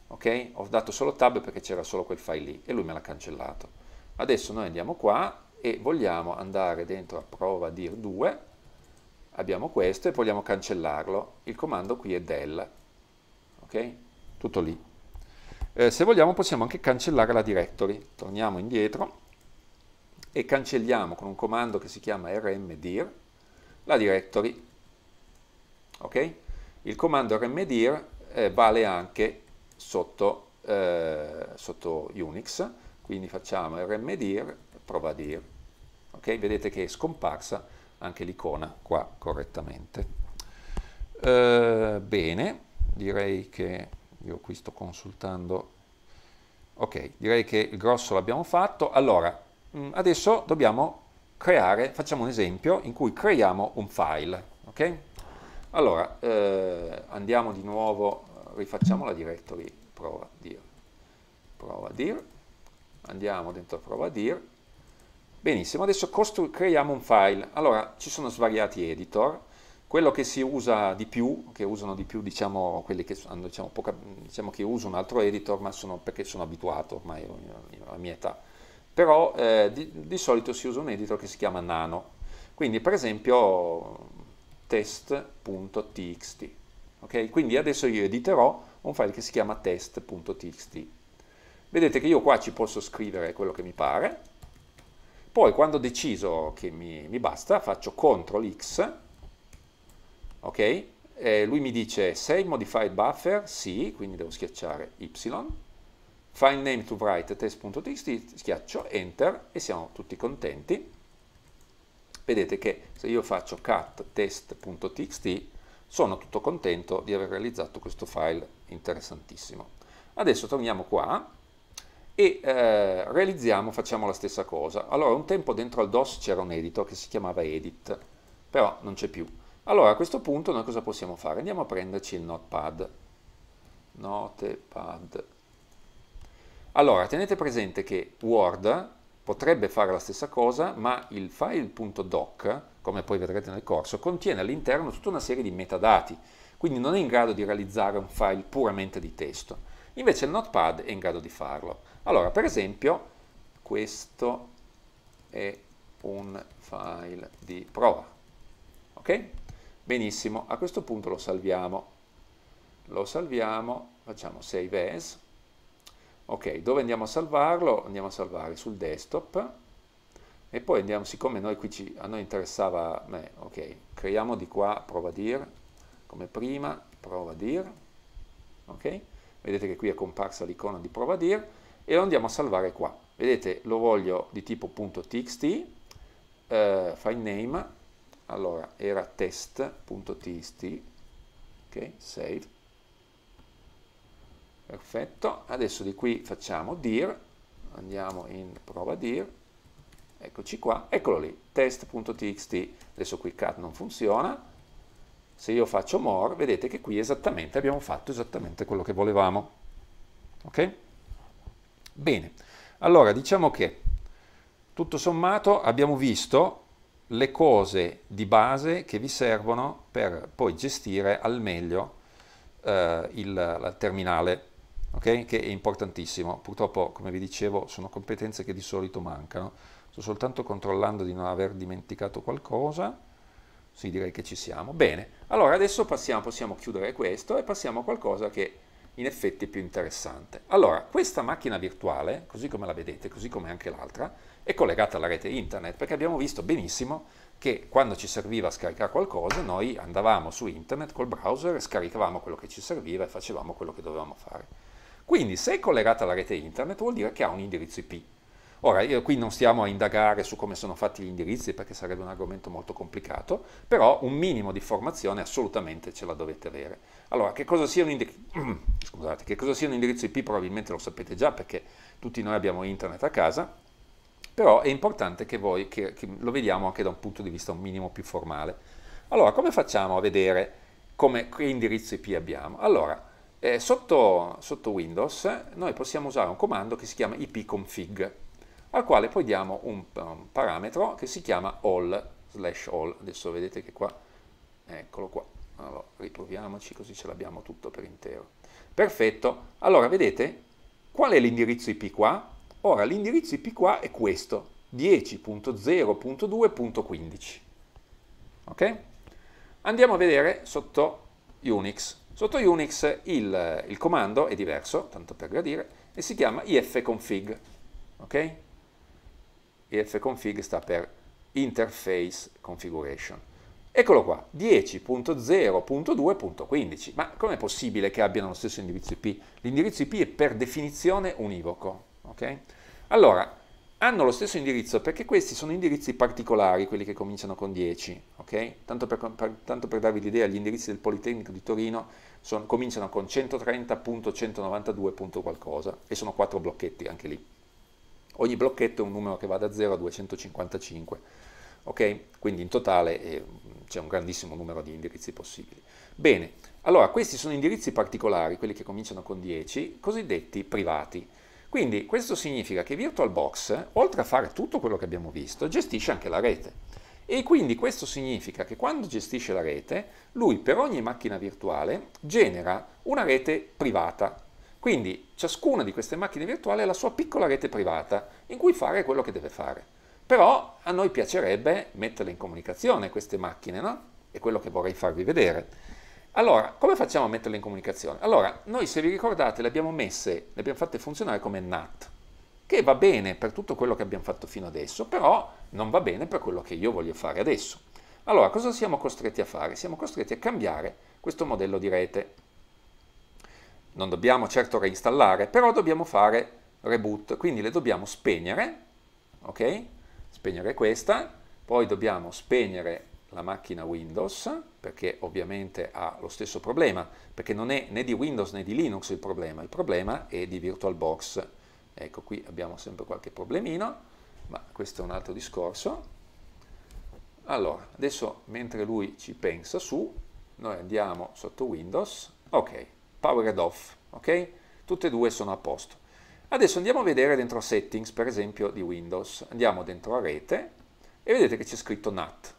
ok? Ho dato solo tab perché c'era solo quel file lì e lui me l'ha cancellato. Adesso noi andiamo qua e vogliamo andare dentro a prova dir 2 abbiamo questo e vogliamo cancellarlo, il comando qui è del, ok? Tutto lì. Eh, se vogliamo possiamo anche cancellare la directory, torniamo indietro e cancelliamo con un comando che si chiama rmdir la directory, ok? Il comando rmdir eh, vale anche sotto, eh, sotto Unix, quindi facciamo rmdir prova dir, ok? Vedete che è scomparsa anche l'icona qua correttamente. Eh, bene, direi che io qui sto consultando. Ok, direi che il grosso l'abbiamo fatto. Allora, mm, adesso dobbiamo creare, facciamo un esempio in cui creiamo un file. Ok? Allora, eh, andiamo di nuovo, rifacciamo la directory prova dir. Prova dir. Andiamo dentro prova dir Benissimo, adesso creiamo un file. Allora, ci sono svariati editor. Quello che si usa di più, che usano di più, diciamo, quelli che hanno, diciamo, poca, diciamo che uso un altro editor, ma sono perché sono abituato ormai alla mia età. Però eh, di, di solito si usa un editor che si chiama Nano. Quindi, per esempio, test.txt. Okay? Quindi adesso io editerò un file che si chiama test.txt. Vedete che io qua ci posso scrivere quello che mi pare, poi quando ho deciso che mi, mi basta, faccio CTRL X, ok? E lui mi dice save modified buffer, sì, quindi devo schiacciare Y, file name to write test.txt, schiaccio enter e siamo tutti contenti. Vedete che se io faccio cat test.txt sono tutto contento di aver realizzato questo file interessantissimo. Adesso torniamo qua e eh, realizziamo, facciamo la stessa cosa. Allora, un tempo dentro al DOS c'era un editor che si chiamava Edit, però non c'è più. Allora, a questo punto noi cosa possiamo fare? Andiamo a prenderci il notepad. Notepad. Allora, tenete presente che Word potrebbe fare la stessa cosa, ma il file.doc, come poi vedrete nel corso, contiene all'interno tutta una serie di metadati, quindi non è in grado di realizzare un file puramente di testo. Invece il Notepad è in grado di farlo. Allora, per esempio, questo è un file di prova. Ok? Benissimo, a questo punto lo salviamo. Lo salviamo, facciamo save as. Ok, dove andiamo a salvarlo? Andiamo a salvare sul desktop e poi andiamo, siccome noi qui ci, a noi interessava, beh, ok, creiamo di qua prova dir, come prima, prova dir, ok? Vedete che qui è comparsa l'icona di prova dir, e lo andiamo a salvare qua. Vedete, lo voglio di tipo .txt, eh, file name, allora era test.txt, ok, save, perfetto, adesso di qui facciamo dir, andiamo in prova dir, eccoci qua, eccolo lì, test.txt, adesso qui cat non funziona, se io faccio more, vedete che qui esattamente abbiamo fatto esattamente quello che volevamo, ok? Bene, allora diciamo che tutto sommato abbiamo visto le cose di base che vi servono per poi gestire al meglio eh, il, il, terminale, okay? che è importantissimo. Purtroppo, come vi dicevo, sono competenze che di solito mancano. Sto soltanto controllando di non aver dimenticato qualcosa. Sì, direi che ci siamo. Bene, allora adesso passiamo, possiamo chiudere questo e passiamo a qualcosa che in effetti più interessante. Allora, questa macchina virtuale, così come la vedete, così come anche l'altra, è collegata alla rete internet perché abbiamo visto benissimo che quando ci serviva scaricare qualcosa noi andavamo su internet col browser, scaricavamo quello che ci serviva e facevamo quello che dovevamo fare. Quindi se è collegata alla rete internet vuol dire che ha un indirizzo IP. Ora, io qui non stiamo a indagare su come sono fatti gli indirizzi perché sarebbe un argomento molto complicato, però un minimo di formazione assolutamente ce la dovete avere. Allora, che cosa sia un indirizzo? Scusate, che cosa sia un indirizzo IP probabilmente lo sapete già perché tutti noi abbiamo internet a casa, però è importante che voi che, che lo vediamo anche da un punto di vista un minimo più formale. Allora, come facciamo a vedere come, che indirizzo IP abbiamo? Allora, eh, sotto, sotto, Windows noi possiamo usare un comando che si chiama ipconfig, al quale poi diamo un, un parametro che si chiama all, slash all, adesso vedete che qua, eccolo qua, allora, ah, riproviamoci così ce l'abbiamo tutto per intero. Perfetto, allora vedete qual è l'indirizzo IP qua? Ora l'indirizzo IP qua è questo, 10.0.2.15. Ok? Andiamo a vedere sotto Unix. Sotto Unix il, il, comando è diverso, tanto per gradire, e si chiama ifconfig. Ok? ifconfig sta per Interface Configuration. Eccolo qua, 10.0.2.15. Ma com'è possibile che abbiano lo stesso indirizzo IP? L'indirizzo IP è per definizione univoco. Okay? Allora, hanno lo stesso indirizzo perché questi sono indirizzi particolari, quelli che cominciano con 10. Okay? Tanto, per, per, tanto, per, darvi l'idea, gli indirizzi del Politecnico di Torino son, cominciano con 130.192. qualcosa e sono 4 blocchetti anche lì. Ogni blocchetto è un numero che va da 0 a 255 Okay? Quindi in totale eh, c'è un grandissimo numero di indirizzi possibili. Bene, allora questi sono indirizzi particolari, quelli che cominciano con 10, cosiddetti privati. Quindi questo significa che VirtualBox, oltre a fare tutto quello che abbiamo visto, gestisce anche la rete. E quindi questo significa che quando gestisce la rete, lui per ogni macchina virtuale genera una rete privata. Quindi ciascuna di queste macchine virtuali ha la sua piccola rete privata in cui fare quello che deve fare. Però a noi piacerebbe metterle in comunicazione queste macchine, no? È quello che vorrei farvi vedere. Allora, come facciamo a metterle in comunicazione? Allora, noi se vi ricordate le abbiamo messe, le abbiamo fatte funzionare come NAT, che va bene per tutto quello che abbiamo fatto fino adesso, però non va bene per quello che io voglio fare adesso. Allora, cosa siamo costretti a fare? Siamo costretti a cambiare questo modello di rete. Non dobbiamo certo reinstallare, però dobbiamo fare reboot, quindi le dobbiamo spegnere, ok? spegnere questa, poi dobbiamo spegnere la macchina Windows, perché ovviamente ha lo stesso problema, perché non è né di Windows né di Linux il problema, il problema è di VirtualBox. Ecco, qui abbiamo sempre qualche problemino, ma questo è un altro discorso. Allora, adesso mentre lui ci pensa su, noi andiamo sotto Windows, ok, powered off, ok? Tutte e due sono a posto. Adesso andiamo a vedere dentro settings, per esempio di Windows. Andiamo dentro a rete e vedete che c'è scritto NAT.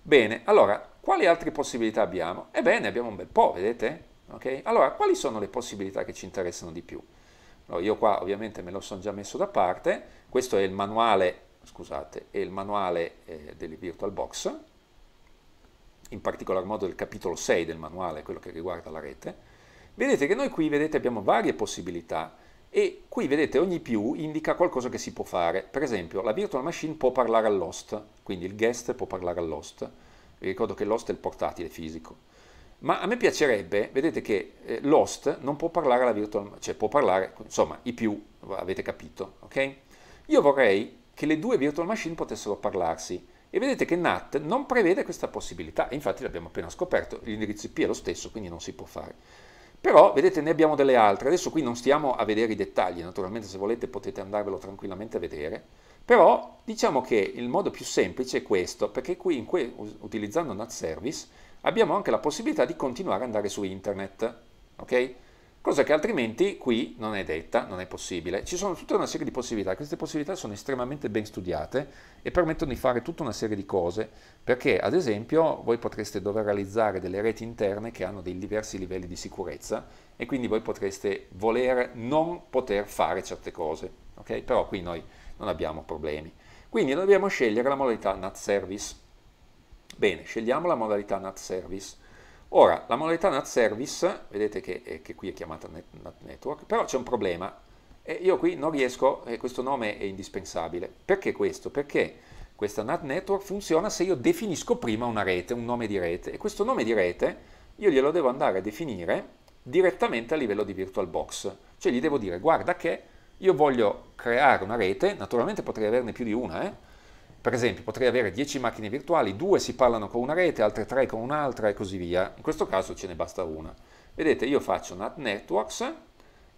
Bene, allora, quali altre possibilità abbiamo? Ebbene, abbiamo un bel po', vedete? Okay? Allora, quali sono le possibilità che ci interessano di più? Allora, io qua ovviamente me lo sono già messo da parte, questo è il manuale, scusate, è il manuale eh, del VirtualBox, in particolar modo il capitolo 6 del manuale, quello che riguarda la rete. Vedete che noi qui vedete, abbiamo varie possibilità, e qui vedete ogni più indica qualcosa che si può fare. Per esempio la virtual machine può parlare all'host, quindi il guest può parlare all'host. Vi ricordo che l'host è il portatile fisico. Ma a me piacerebbe, vedete che eh, l'host non può parlare alla virtual machine, cioè può parlare, insomma, i più, avete capito, ok? Io vorrei che le due virtual machine potessero parlarsi e vedete che NAT non prevede questa possibilità, infatti l'abbiamo appena scoperto, l'indirizzo IP è lo stesso, quindi non si può fare. Però, vedete, ne abbiamo delle altre. Adesso qui non stiamo a vedere i dettagli, naturalmente se volete potete andarvelo tranquillamente a vedere. Però diciamo che il modo più semplice è questo, perché qui que utilizzando NAT Service abbiamo anche la possibilità di continuare ad andare su internet. Okay? cosa che altrimenti qui non è detta, non è possibile. Ci sono tutta una serie di possibilità, queste possibilità sono estremamente ben studiate e permettono di fare tutta una serie di cose, perché ad esempio voi potreste dover realizzare delle reti interne che hanno dei diversi livelli di sicurezza e quindi voi potreste voler non poter fare certe cose, ok? Però qui noi non abbiamo problemi. Quindi dobbiamo scegliere la modalità NAT Service. Bene, scegliamo la modalità NAT Service. Ora, la modalità NAT service, vedete che, eh, che qui è chiamata NAT network, però c'è un problema. E io qui non riesco, e eh, questo nome è indispensabile. Perché questo? Perché questa NAT network funziona se io definisco prima una rete, un nome di rete. E questo nome di rete io glielo devo andare a definire direttamente a livello di VirtualBox. Cioè gli devo dire, guarda che io voglio creare una rete, naturalmente potrei averne più di una, eh? Per esempio, potrei avere 10 macchine virtuali, due si parlano con una rete, altre tre con un'altra e così via. In questo caso ce ne basta una. Vedete, io faccio NAT Networks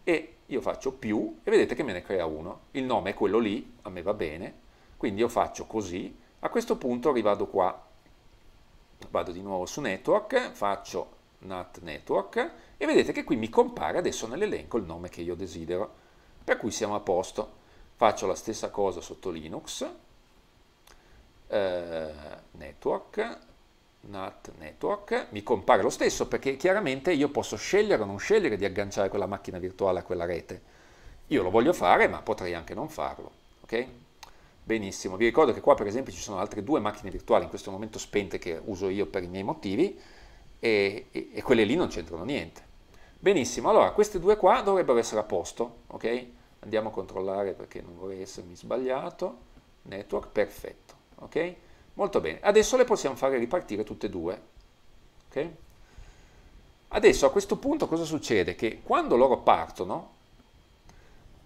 e io faccio più e vedete che me ne crea uno. Il nome è quello lì, a me va bene, quindi io faccio così. A questo punto rivado qua, vado di nuovo su Network, faccio NAT Network e vedete che qui mi compare adesso nell'elenco il nome che io desidero. Per cui siamo a posto. Faccio la stessa cosa sotto Linux, eh, network, NAT network, mi compare lo stesso perché chiaramente io posso scegliere o non scegliere di agganciare quella macchina virtuale a quella rete. Io lo voglio fare ma potrei anche non farlo, ok? Benissimo, vi ricordo che qua per esempio ci sono altre due macchine virtuali in questo momento spente che uso io per i miei motivi e, e, e quelle lì non c'entrano niente. Benissimo, allora queste due qua dovrebbero essere a posto, ok? Andiamo a controllare perché non vorrei essermi sbagliato. Network, perfetto ok? Molto bene, adesso le possiamo fare ripartire tutte e due, ok? Adesso a questo punto cosa succede? Che quando loro partono,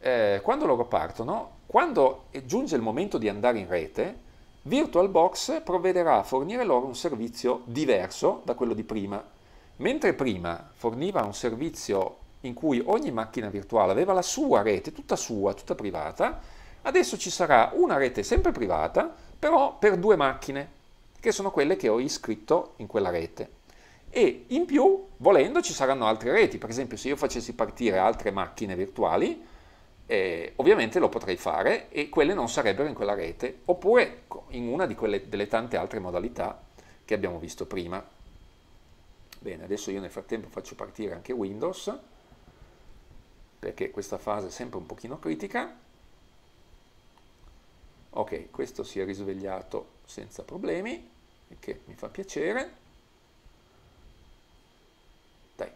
eh, quando loro partono, quando giunge il momento di andare in rete, VirtualBox provvederà a fornire loro un servizio diverso da quello di prima. Mentre prima forniva un servizio in cui ogni macchina virtuale aveva la sua rete, tutta sua, tutta privata, adesso ci sarà una rete sempre privata però per due macchine, che sono quelle che ho iscritto in quella rete. E in più, volendo, ci saranno altre reti, per esempio se io facessi partire altre macchine virtuali, eh, ovviamente lo potrei fare e quelle non sarebbero in quella rete, oppure in una di quelle, delle tante altre modalità che abbiamo visto prima. Bene, adesso io nel frattempo faccio partire anche Windows, perché questa fase è sempre un pochino critica. Ok, questo si è risvegliato senza problemi, il che mi fa piacere. Dai.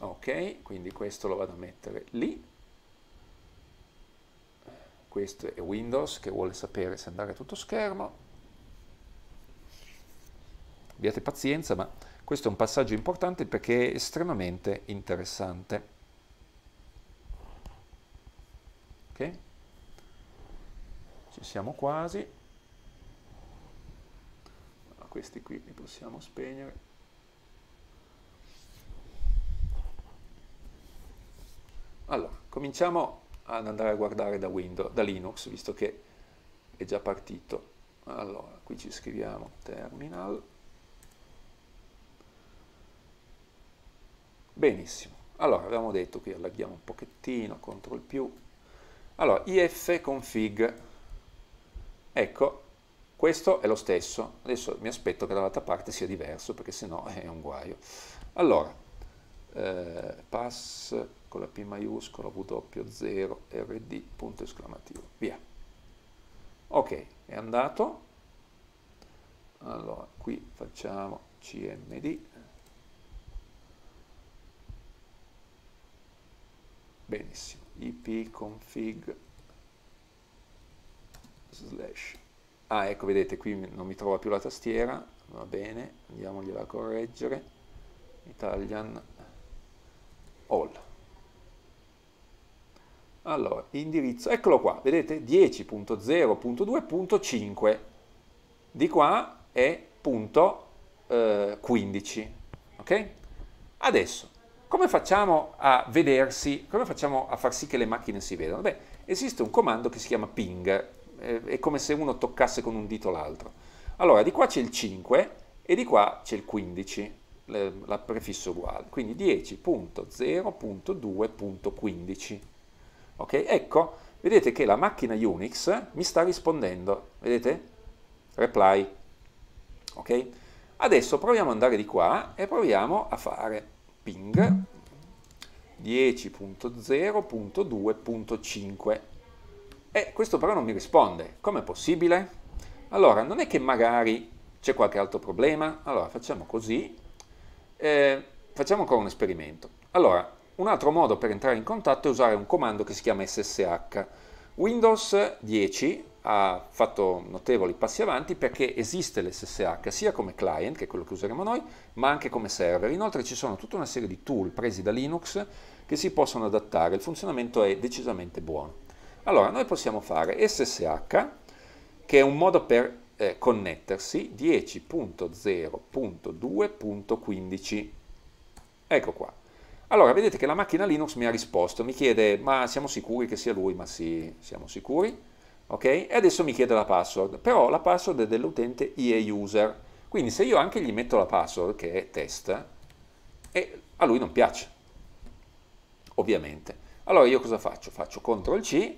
Ok, quindi questo lo vado a mettere lì. Questo è Windows che vuole sapere se andare a tutto schermo. Abbiate pazienza, ma questo è un passaggio importante perché è estremamente interessante. ok? Ci siamo quasi. Allora, questi qui li possiamo spegnere. Allora, cominciamo ad andare a guardare da, Windows, da Linux, visto che è già partito. Allora, qui ci scriviamo terminal. Benissimo. Allora, avevamo detto qui allarghiamo un pochettino, CTRL più, allora, ifconfig, ecco, questo è lo stesso, adesso mi aspetto che dall'altra parte sia diverso perché sennò è un guaio. Allora, eh, pass con la P maiuscola W0 RD punto esclamativo, via. Ok, è andato. Allora, qui facciamo CMD. Benissimo ipconfig slash ah ecco vedete qui non mi trova più la tastiera va bene andiamogliela a correggere italian all allora indirizzo eccolo qua vedete 10.0.2.5 di qua è punto eh, 15 ok adesso come facciamo a vedersi, come facciamo a far sì che le macchine si vedano? Beh, esiste un comando che si chiama ping, eh, è come se uno toccasse con un dito l'altro. Allora, di qua c'è il 5 e di qua c'è il 15, la prefisso uguale, quindi 10.0.2.15. Ok, ecco, vedete che la macchina Unix mi sta rispondendo, vedete? Reply. Ok? Adesso proviamo ad andare di qua e proviamo a fare ping 10.0.2.5 e questo però non mi risponde, com'è possibile? Allora, non è che magari c'è qualche altro problema? Allora, facciamo così, eh, facciamo ancora un esperimento. Allora, un altro modo per entrare in contatto è usare un comando che si chiama ssh. Windows 10 ha fatto notevoli passi avanti perché esiste l'SSH sia come client, che è quello che useremo noi, ma anche come server. Inoltre ci sono tutta una serie di tool presi da Linux che si possono adattare, il funzionamento è decisamente buono. Allora, noi possiamo fare SSH, che è un modo per eh, connettersi, 10.0.2.15. Ecco qua. Allora, vedete che la macchina Linux mi ha risposto, mi chiede, ma siamo sicuri che sia lui? Ma sì, siamo sicuri ok? E adesso mi chiede la password, però la password è dell'utente IE user, quindi se io anche gli metto la password, che è test, e a lui non piace, ovviamente. Allora io cosa faccio? Faccio CTRL C,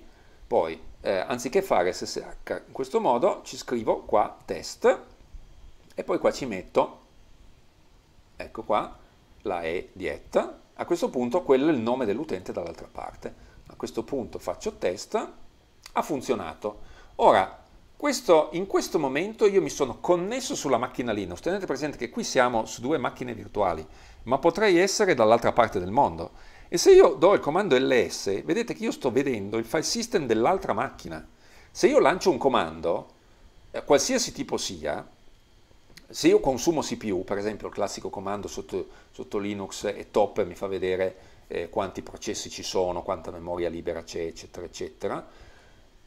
poi eh, anziché fare SSH in questo modo ci scrivo qua test e poi qua ci metto, ecco qua, la E diet, a questo punto quello è il nome dell'utente dall'altra parte. A questo punto faccio test ha funzionato. Ora, questo, in questo momento io mi sono connesso sulla macchina Linux, tenete presente che qui siamo su due macchine virtuali, ma potrei essere dall'altra parte del mondo. E se io do il comando ls, vedete che io sto vedendo il file system dell'altra macchina. Se io lancio un comando, eh, qualsiasi tipo sia, se io consumo CPU, per esempio il classico comando sotto, sotto Linux è top e mi fa vedere eh, quanti processi ci sono, quanta memoria libera c'è, eccetera, eccetera,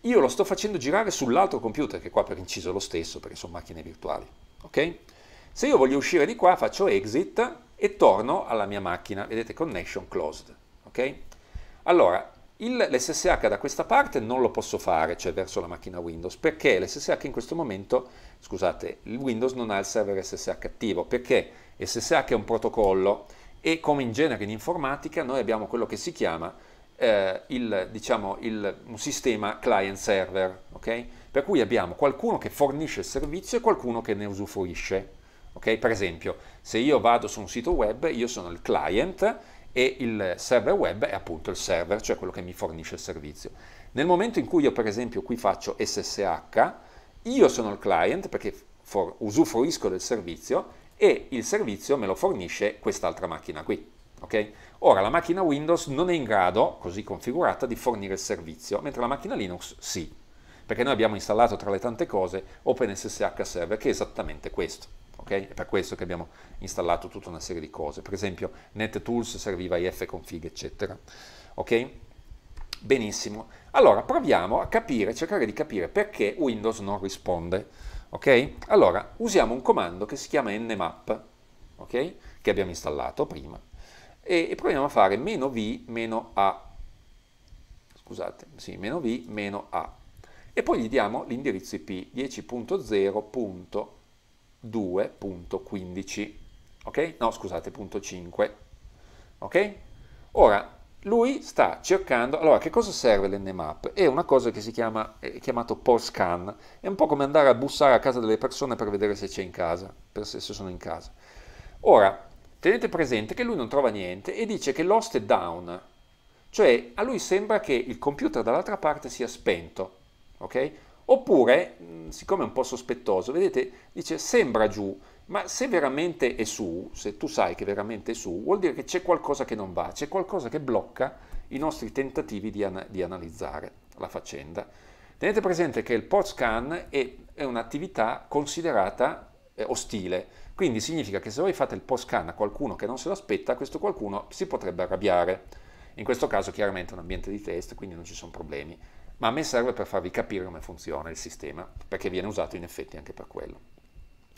io lo sto facendo girare sull'altro computer, che qua per inciso è lo stesso, perché sono macchine virtuali. Okay? Se io voglio uscire di qua, faccio exit e torno alla mia macchina, vedete connection closed. Okay? Allora, l'SSH da questa parte non lo posso fare, cioè verso la macchina Windows, perché l'SSH in questo momento, scusate, il Windows non ha il server SSH attivo, perché SSH è un protocollo e come in genere in informatica noi abbiamo quello che si chiama eh, il, diciamo, il, un sistema client-server, okay? per cui abbiamo qualcuno che fornisce il servizio e qualcuno che ne usufruisce. Okay? Per esempio, se io vado su un sito web, io sono il client e il server web è appunto il server, cioè quello che mi fornisce il servizio. Nel momento in cui io per esempio qui faccio SSH, io sono il client perché for, usufruisco del servizio e il servizio me lo fornisce quest'altra macchina qui. Okay? Ora la macchina Windows non è in grado, così configurata, di fornire il servizio, mentre la macchina Linux sì, perché noi abbiamo installato tra le tante cose OpenSSH Server, che è esattamente questo. Okay? È per questo che abbiamo installato tutta una serie di cose, per esempio NetTools serviva ifconfig, eccetera. Ok? Benissimo. Allora proviamo a capire, cercare di capire perché Windows non risponde. Ok? Allora usiamo un comando che si chiama nmap, ok? Che abbiamo installato prima e, e proviamo a fare meno V meno A, scusate, sì, meno V meno A, e poi gli diamo l'indirizzo IP 10.0.2.15, ok? No, scusate, punto 5, ok? Ora, lui sta cercando, allora che cosa serve l'nmap? È una cosa che si chiama, è chiamato por scan, è un po' come andare a bussare a casa delle persone per vedere se c'è in casa, per se, se sono in casa. Ora, Tenete presente che lui non trova niente e dice che l'host è down, cioè a lui sembra che il computer dall'altra parte sia spento, ok? Oppure, mm, siccome è un po' sospettoso, vedete, dice sembra giù, ma se veramente è su, se tu sai che veramente è su, vuol dire che c'è qualcosa che non va, c'è qualcosa che blocca i nostri tentativi di, an- di analizzare la faccenda. Tenete presente che il port scan è, è un'attività considerata eh, ostile, quindi significa che se voi fate il post scan a qualcuno che non se lo aspetta, questo qualcuno si potrebbe arrabbiare. In questo caso chiaramente è un ambiente di test, quindi non ci sono problemi, ma a me serve per farvi capire come funziona il sistema, perché viene usato in effetti anche per quello.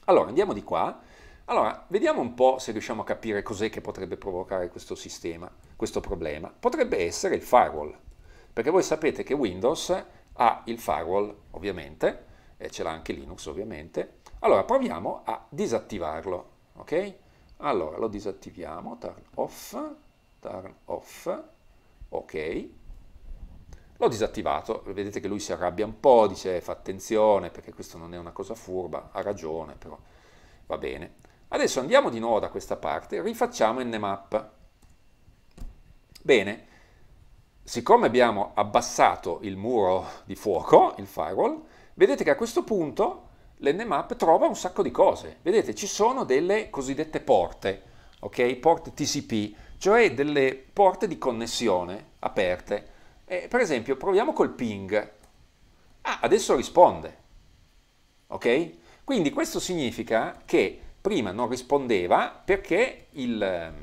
Allora, andiamo di qua. Allora, vediamo un po' se riusciamo a capire cos'è che potrebbe provocare questo sistema, questo problema. Potrebbe essere il firewall, perché voi sapete che Windows ha il firewall, ovviamente, e ce l'ha anche Linux, ovviamente, allora proviamo a disattivarlo, ok? Allora lo disattiviamo, turn off, turn off, ok. L'ho disattivato, vedete che lui si arrabbia un po', dice eh, fa attenzione perché questo non è una cosa furba, ha ragione però, va bene. Adesso andiamo di nuovo da questa parte, rifacciamo nmap. Bene, siccome abbiamo abbassato il muro di fuoco, il firewall, vedete che a questo punto l'Nmap trova un sacco di cose. Vedete, ci sono delle cosiddette porte, ok? Porte TCP, cioè delle porte di connessione aperte. Eh, per esempio, proviamo col ping. Ah, adesso risponde. Ok? Quindi questo significa che prima non rispondeva perché il, ehm,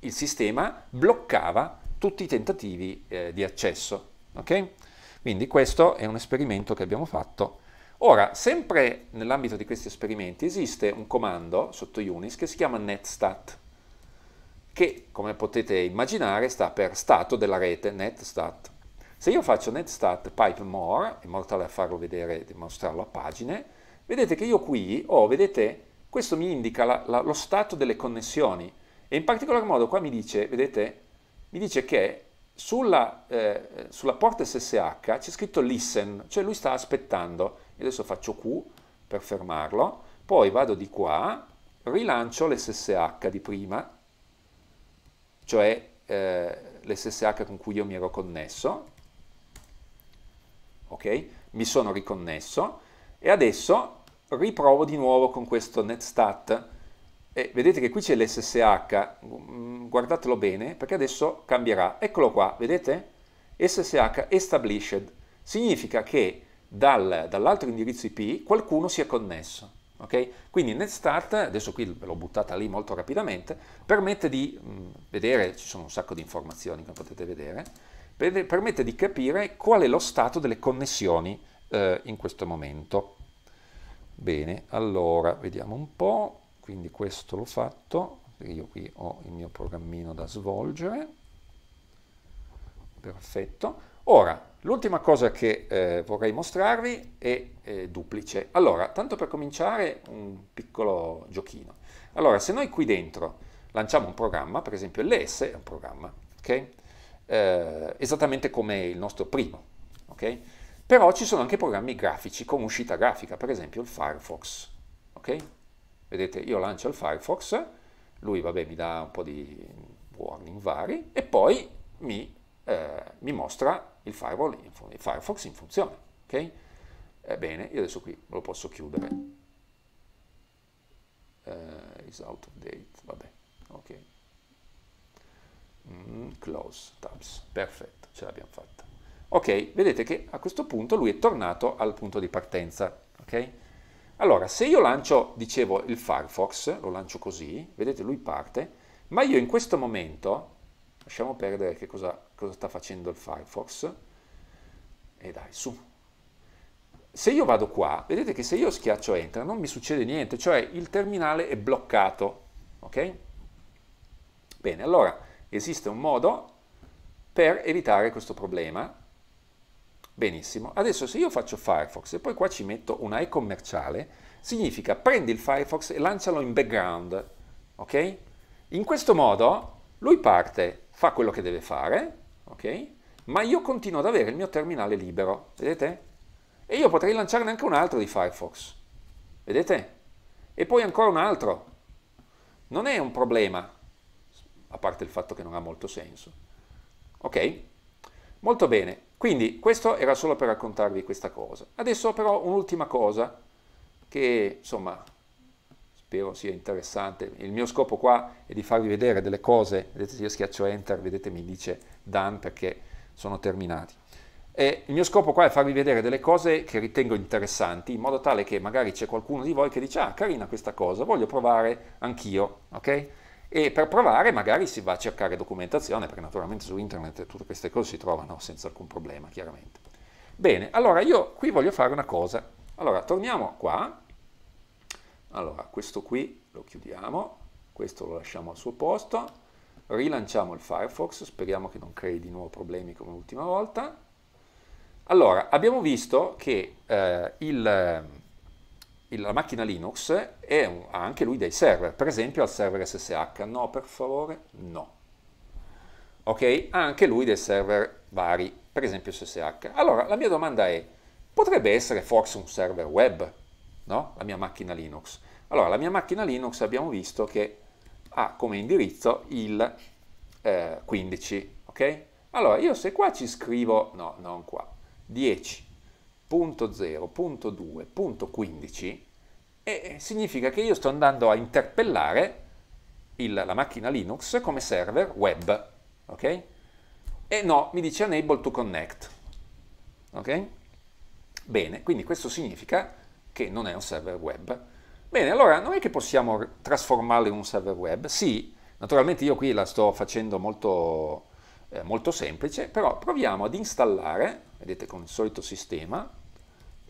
il sistema bloccava tutti i tentativi eh, di accesso. Ok? Quindi questo è un esperimento che abbiamo fatto Ora, sempre nell'ambito di questi esperimenti esiste un comando sotto Unis che si chiama netstat, che come potete immaginare sta per stato della rete, netstat. Se io faccio netstat pipe more, in modo tale da farlo vedere, e mostrarlo a pagine, vedete che io qui ho, oh, vedete, questo mi indica la, la, lo stato delle connessioni e in particolar modo qua mi dice, vedete, mi dice che sulla, eh, sulla porta SSH c'è scritto listen, cioè lui sta aspettando e adesso faccio Q per fermarlo, poi vado di qua, rilancio l'SSH di prima, cioè eh, l'SSH con cui io mi ero connesso, ok? Mi sono riconnesso e adesso riprovo di nuovo con questo netstat e vedete che qui c'è l'SSH, mm, guardatelo bene perché adesso cambierà, eccolo qua, vedete? SSH established, significa che dal, dall'altro indirizzo IP qualcuno si è connesso. Okay? Quindi NetStart, adesso qui l'ho buttata lì molto rapidamente, permette di mh, vedere, ci sono un sacco di informazioni come potete vedere, per, permette di capire qual è lo stato delle connessioni eh, in questo momento. Bene, allora vediamo un po', quindi questo l'ho fatto, io qui ho il mio programmino da svolgere, perfetto. Ora, L'ultima cosa che eh, vorrei mostrarvi è, è eh, duplice. Allora, tanto per cominciare un piccolo giochino. Allora, se noi qui dentro lanciamo un programma, per esempio LS è un programma, ok? Eh, esattamente come il nostro primo, ok? Però ci sono anche programmi grafici con uscita grafica, per esempio il Firefox, ok? Vedete, io lancio il Firefox, lui vabbè mi dà un po' di warning vari e poi mi, eh, mi mostra il firewall, in il Firefox in funzione, ok? Bene, io adesso qui lo posso chiudere. Uh, is out of date, vabbè, ok. Mm, close tabs, perfetto, ce l'abbiamo fatta. Ok, vedete che a questo punto lui è tornato al punto di partenza, ok? Allora, se io lancio, dicevo, il Firefox, lo lancio così, vedete, lui parte, ma io in questo momento lasciamo perdere che cosa, cosa sta facendo il Firefox e dai, su. Se io vado qua, vedete che se io schiaccio Enter non mi succede niente, cioè il terminale è bloccato, ok? Bene, allora esiste un modo per evitare questo problema. Benissimo, adesso se io faccio Firefox e poi qua ci metto una E commerciale, significa prendi il Firefox e lancialo in background, ok? In questo modo lui parte, fa quello che deve fare, ok? Ma io continuo ad avere il mio terminale libero, vedete? E io potrei lanciarne anche un altro di Firefox, vedete? E poi ancora un altro. Non è un problema, a parte il fatto che non ha molto senso. Ok? Molto bene. Quindi questo era solo per raccontarvi questa cosa. Adesso però un'ultima cosa che, insomma, spero sia interessante. Il mio scopo qua è di farvi vedere delle cose, vedete se io schiaccio enter, vedete mi dice done perché sono terminati. E il mio scopo qua è farvi vedere delle cose che ritengo interessanti, in modo tale che magari c'è qualcuno di voi che dice ah carina questa cosa, voglio provare anch'io, ok? E per provare magari si va a cercare documentazione, perché naturalmente su internet tutte queste cose si trovano senza alcun problema, chiaramente. Bene, allora io qui voglio fare una cosa. Allora, torniamo qua, allora, questo qui lo chiudiamo, questo lo lasciamo al suo posto, rilanciamo il Firefox, speriamo che non crei di nuovo problemi come l'ultima volta. Allora, abbiamo visto che eh, il, il, la macchina Linux un, ha anche lui dei server, per esempio al server SSH. No, per favore, no. Ok? Ha anche lui dei server vari, per esempio SSH. Allora, la mia domanda è, potrebbe essere forse un server web no? la mia macchina Linux. Allora, la mia macchina Linux abbiamo visto che ha come indirizzo il eh, 15, ok? Allora, io se qua ci scrivo, no, non qua, 10.0.2.15, eh, significa che io sto andando a interpellare il, la macchina Linux come server web, ok? E no, mi dice enable to connect, ok? Bene, quindi questo significa che non è un server web. Bene, allora non è che possiamo trasformarlo in un server web, sì, naturalmente io qui la sto facendo molto, eh, molto semplice, però proviamo ad installare, vedete con il solito sistema,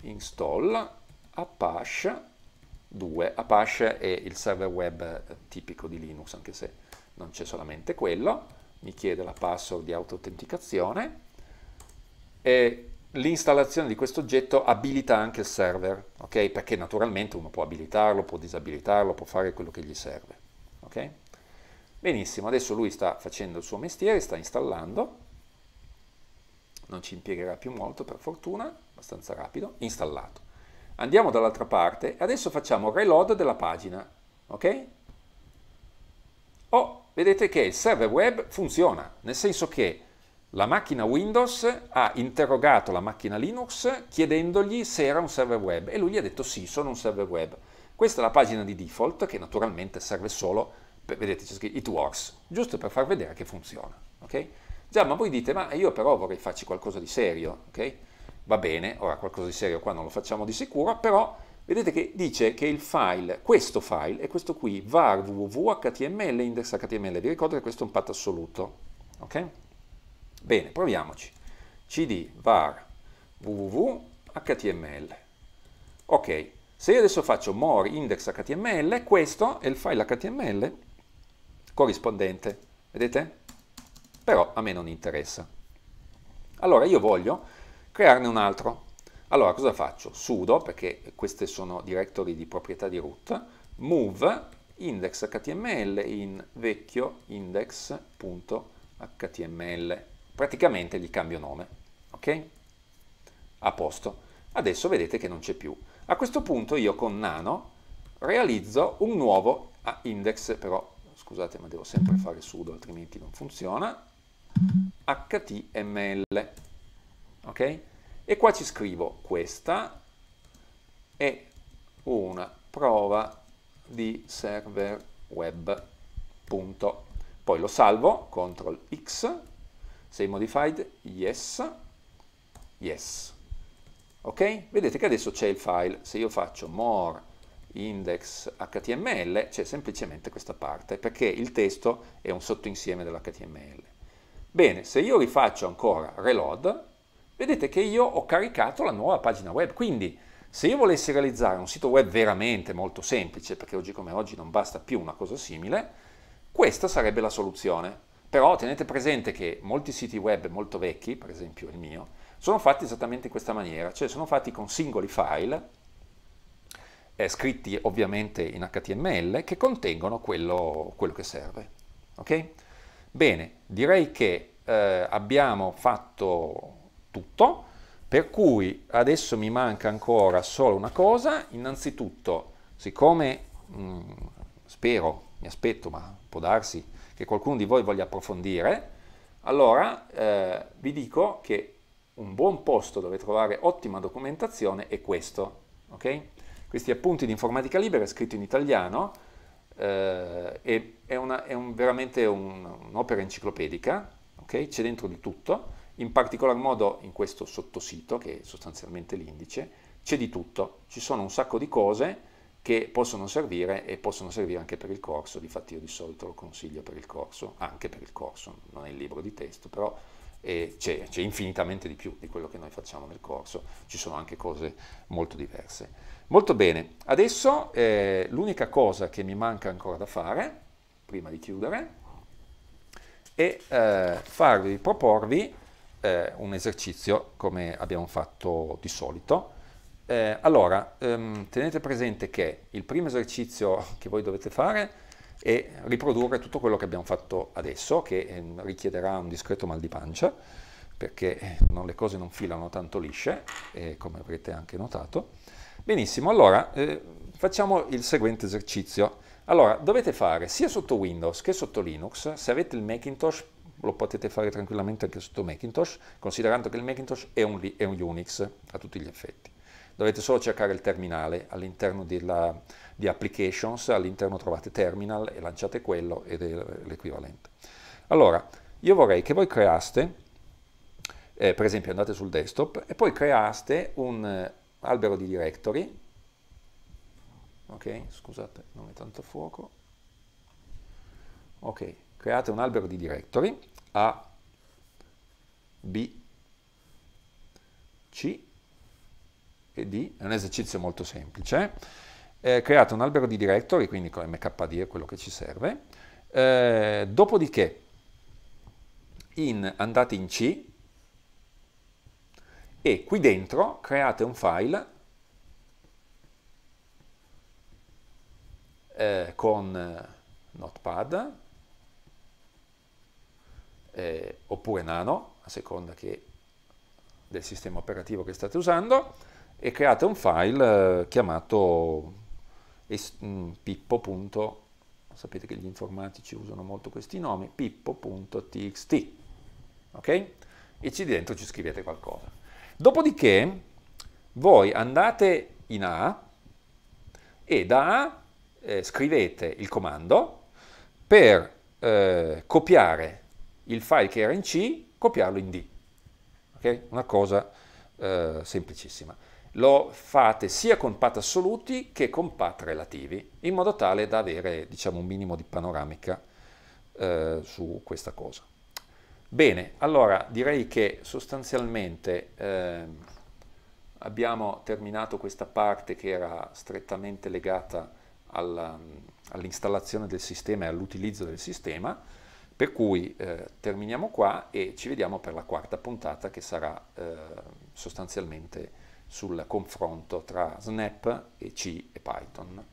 install Apache 2. Apache è il server web tipico di Linux, anche se non c'è solamente quello. Mi chiede la password di auto-autenticazione e l'installazione di questo oggetto abilita anche il server, okay? perché naturalmente uno può abilitarlo, può disabilitarlo, può fare quello che gli serve. Okay? Benissimo, adesso lui sta facendo il suo mestiere, sta installando, non ci impiegherà più molto per fortuna, abbastanza rapido, installato. Andiamo dall'altra parte e adesso facciamo reload della pagina, ok? Oh, vedete che il server web funziona, nel senso che la macchina Windows ha interrogato la macchina Linux chiedendogli se era un server web e lui gli ha detto sì, sono un server web. Questa è la pagina di default che naturalmente serve solo per, vedete c'è scritto it works, giusto per far vedere che funziona, ok? Già, ma voi dite, ma io però vorrei farci qualcosa di serio, ok? Va bene, ora qualcosa di serio qua non lo facciamo di sicuro, però vedete che dice che il file, questo file, è questo qui, var www.html index.html, vi ricordo che questo è un path assoluto, ok? Bene, proviamoci. cd var www.html. Ok, se io adesso faccio more index.html, questo è il file html corrispondente, vedete? Però a me non interessa. Allora io voglio crearne un altro. Allora cosa faccio? sudo, perché queste sono directory di proprietà di root, move index.html in vecchio index.html praticamente gli cambio nome, ok? A posto. Adesso vedete che non c'è più. A questo punto io con nano realizzo un nuovo ah, index, però scusate ma devo sempre fare sudo altrimenti non funziona, html, ok? E qua ci scrivo questa è una prova di server web, punto. Poi lo salvo, CTRL X, sei modified? Yes. Yes. Ok? Vedete che adesso c'è il file. Se io faccio more index.html c'è semplicemente questa parte perché il testo è un sottoinsieme dell'HTML. Bene, se io rifaccio ancora reload, vedete che io ho caricato la nuova pagina web. Quindi se io volessi realizzare un sito web veramente molto semplice, perché oggi come oggi non basta più una cosa simile, questa sarebbe la soluzione. Però tenete presente che molti siti web molto vecchi, per esempio il mio, sono fatti esattamente in questa maniera, cioè sono fatti con singoli file, eh, scritti ovviamente in HTML, che contengono quello, quello che serve. Ok? Bene, direi che eh, abbiamo fatto tutto, per cui adesso mi manca ancora solo una cosa, innanzitutto, siccome mh, mm, spero, mi aspetto, ma può darsi, che qualcuno di voi voglia approfondire, allora eh, vi dico che un buon posto dove trovare ottima documentazione è questo. Okay? Questi appunti di informatica libera è scritto in italiano, eh, è, una, è un, veramente un'opera un enciclopedica, ok? c'è dentro di tutto, in particolar modo in questo sottosito, che è sostanzialmente l'indice, c'è di tutto, ci sono un sacco di cose, che possono servire e possono servire anche per il corso, di difatti io di solito lo consiglio per il corso, anche per il corso, non è il libro di testo, però eh, c'è, c'è infinitamente di più di quello che noi facciamo nel corso, ci sono anche cose molto diverse. Molto bene, adesso eh, l'unica cosa che mi manca ancora da fare, prima di chiudere, è eh, farvi, proporvi eh, un esercizio come abbiamo fatto di solito, eh, allora, ehm, tenete presente che il primo esercizio che voi dovete fare è riprodurre tutto quello che abbiamo fatto adesso, che ehm, richiederà un discreto mal di pancia, perché eh, non, le cose non filano tanto lisce, eh, come avrete anche notato. Benissimo, allora eh, facciamo il seguente esercizio. Allora, dovete fare sia sotto Windows che sotto Linux, se avete il Macintosh lo potete fare tranquillamente anche sotto Macintosh, considerando che il Macintosh è un, è un Unix a tutti gli effetti dovete solo cercare il terminale all'interno di applications, all'interno trovate terminal e lanciate quello ed è l'equivalente. Allora, io vorrei che voi creaste, eh, per esempio andate sul desktop e poi creaste un eh, albero di directory, ok, scusate, non è tanto fuoco, ok, create un albero di directory A, B, C, e D, è un esercizio molto semplice, eh, create un albero di directory, quindi con MKD è quello che ci serve, eh, dopodiché in, andate in C e qui dentro create un file eh, con eh, Notepad eh, oppure Nano, a seconda che, del sistema operativo che state usando, e create un file eh, chiamato mm, pippo. Sapete che gli informatici usano molto questi nomi, pippo.txt. Ok? E ci dentro ci scrivete qualcosa. Dopodiché voi andate in A e da A eh, scrivete il comando per eh, copiare il file che era in C, copiarlo in D. Ok? Una cosa eh, semplicissima lo fate sia con pat assoluti che con pat relativi, in modo tale da avere diciamo, un minimo di panoramica eh, su questa cosa. Bene, allora direi che sostanzialmente eh, abbiamo terminato questa parte che era strettamente legata alla, all'installazione del sistema e all'utilizzo del sistema, per cui eh, terminiamo qua e ci vediamo per la quarta puntata che sarà eh, sostanzialmente sul confronto tra Snap e C e Python.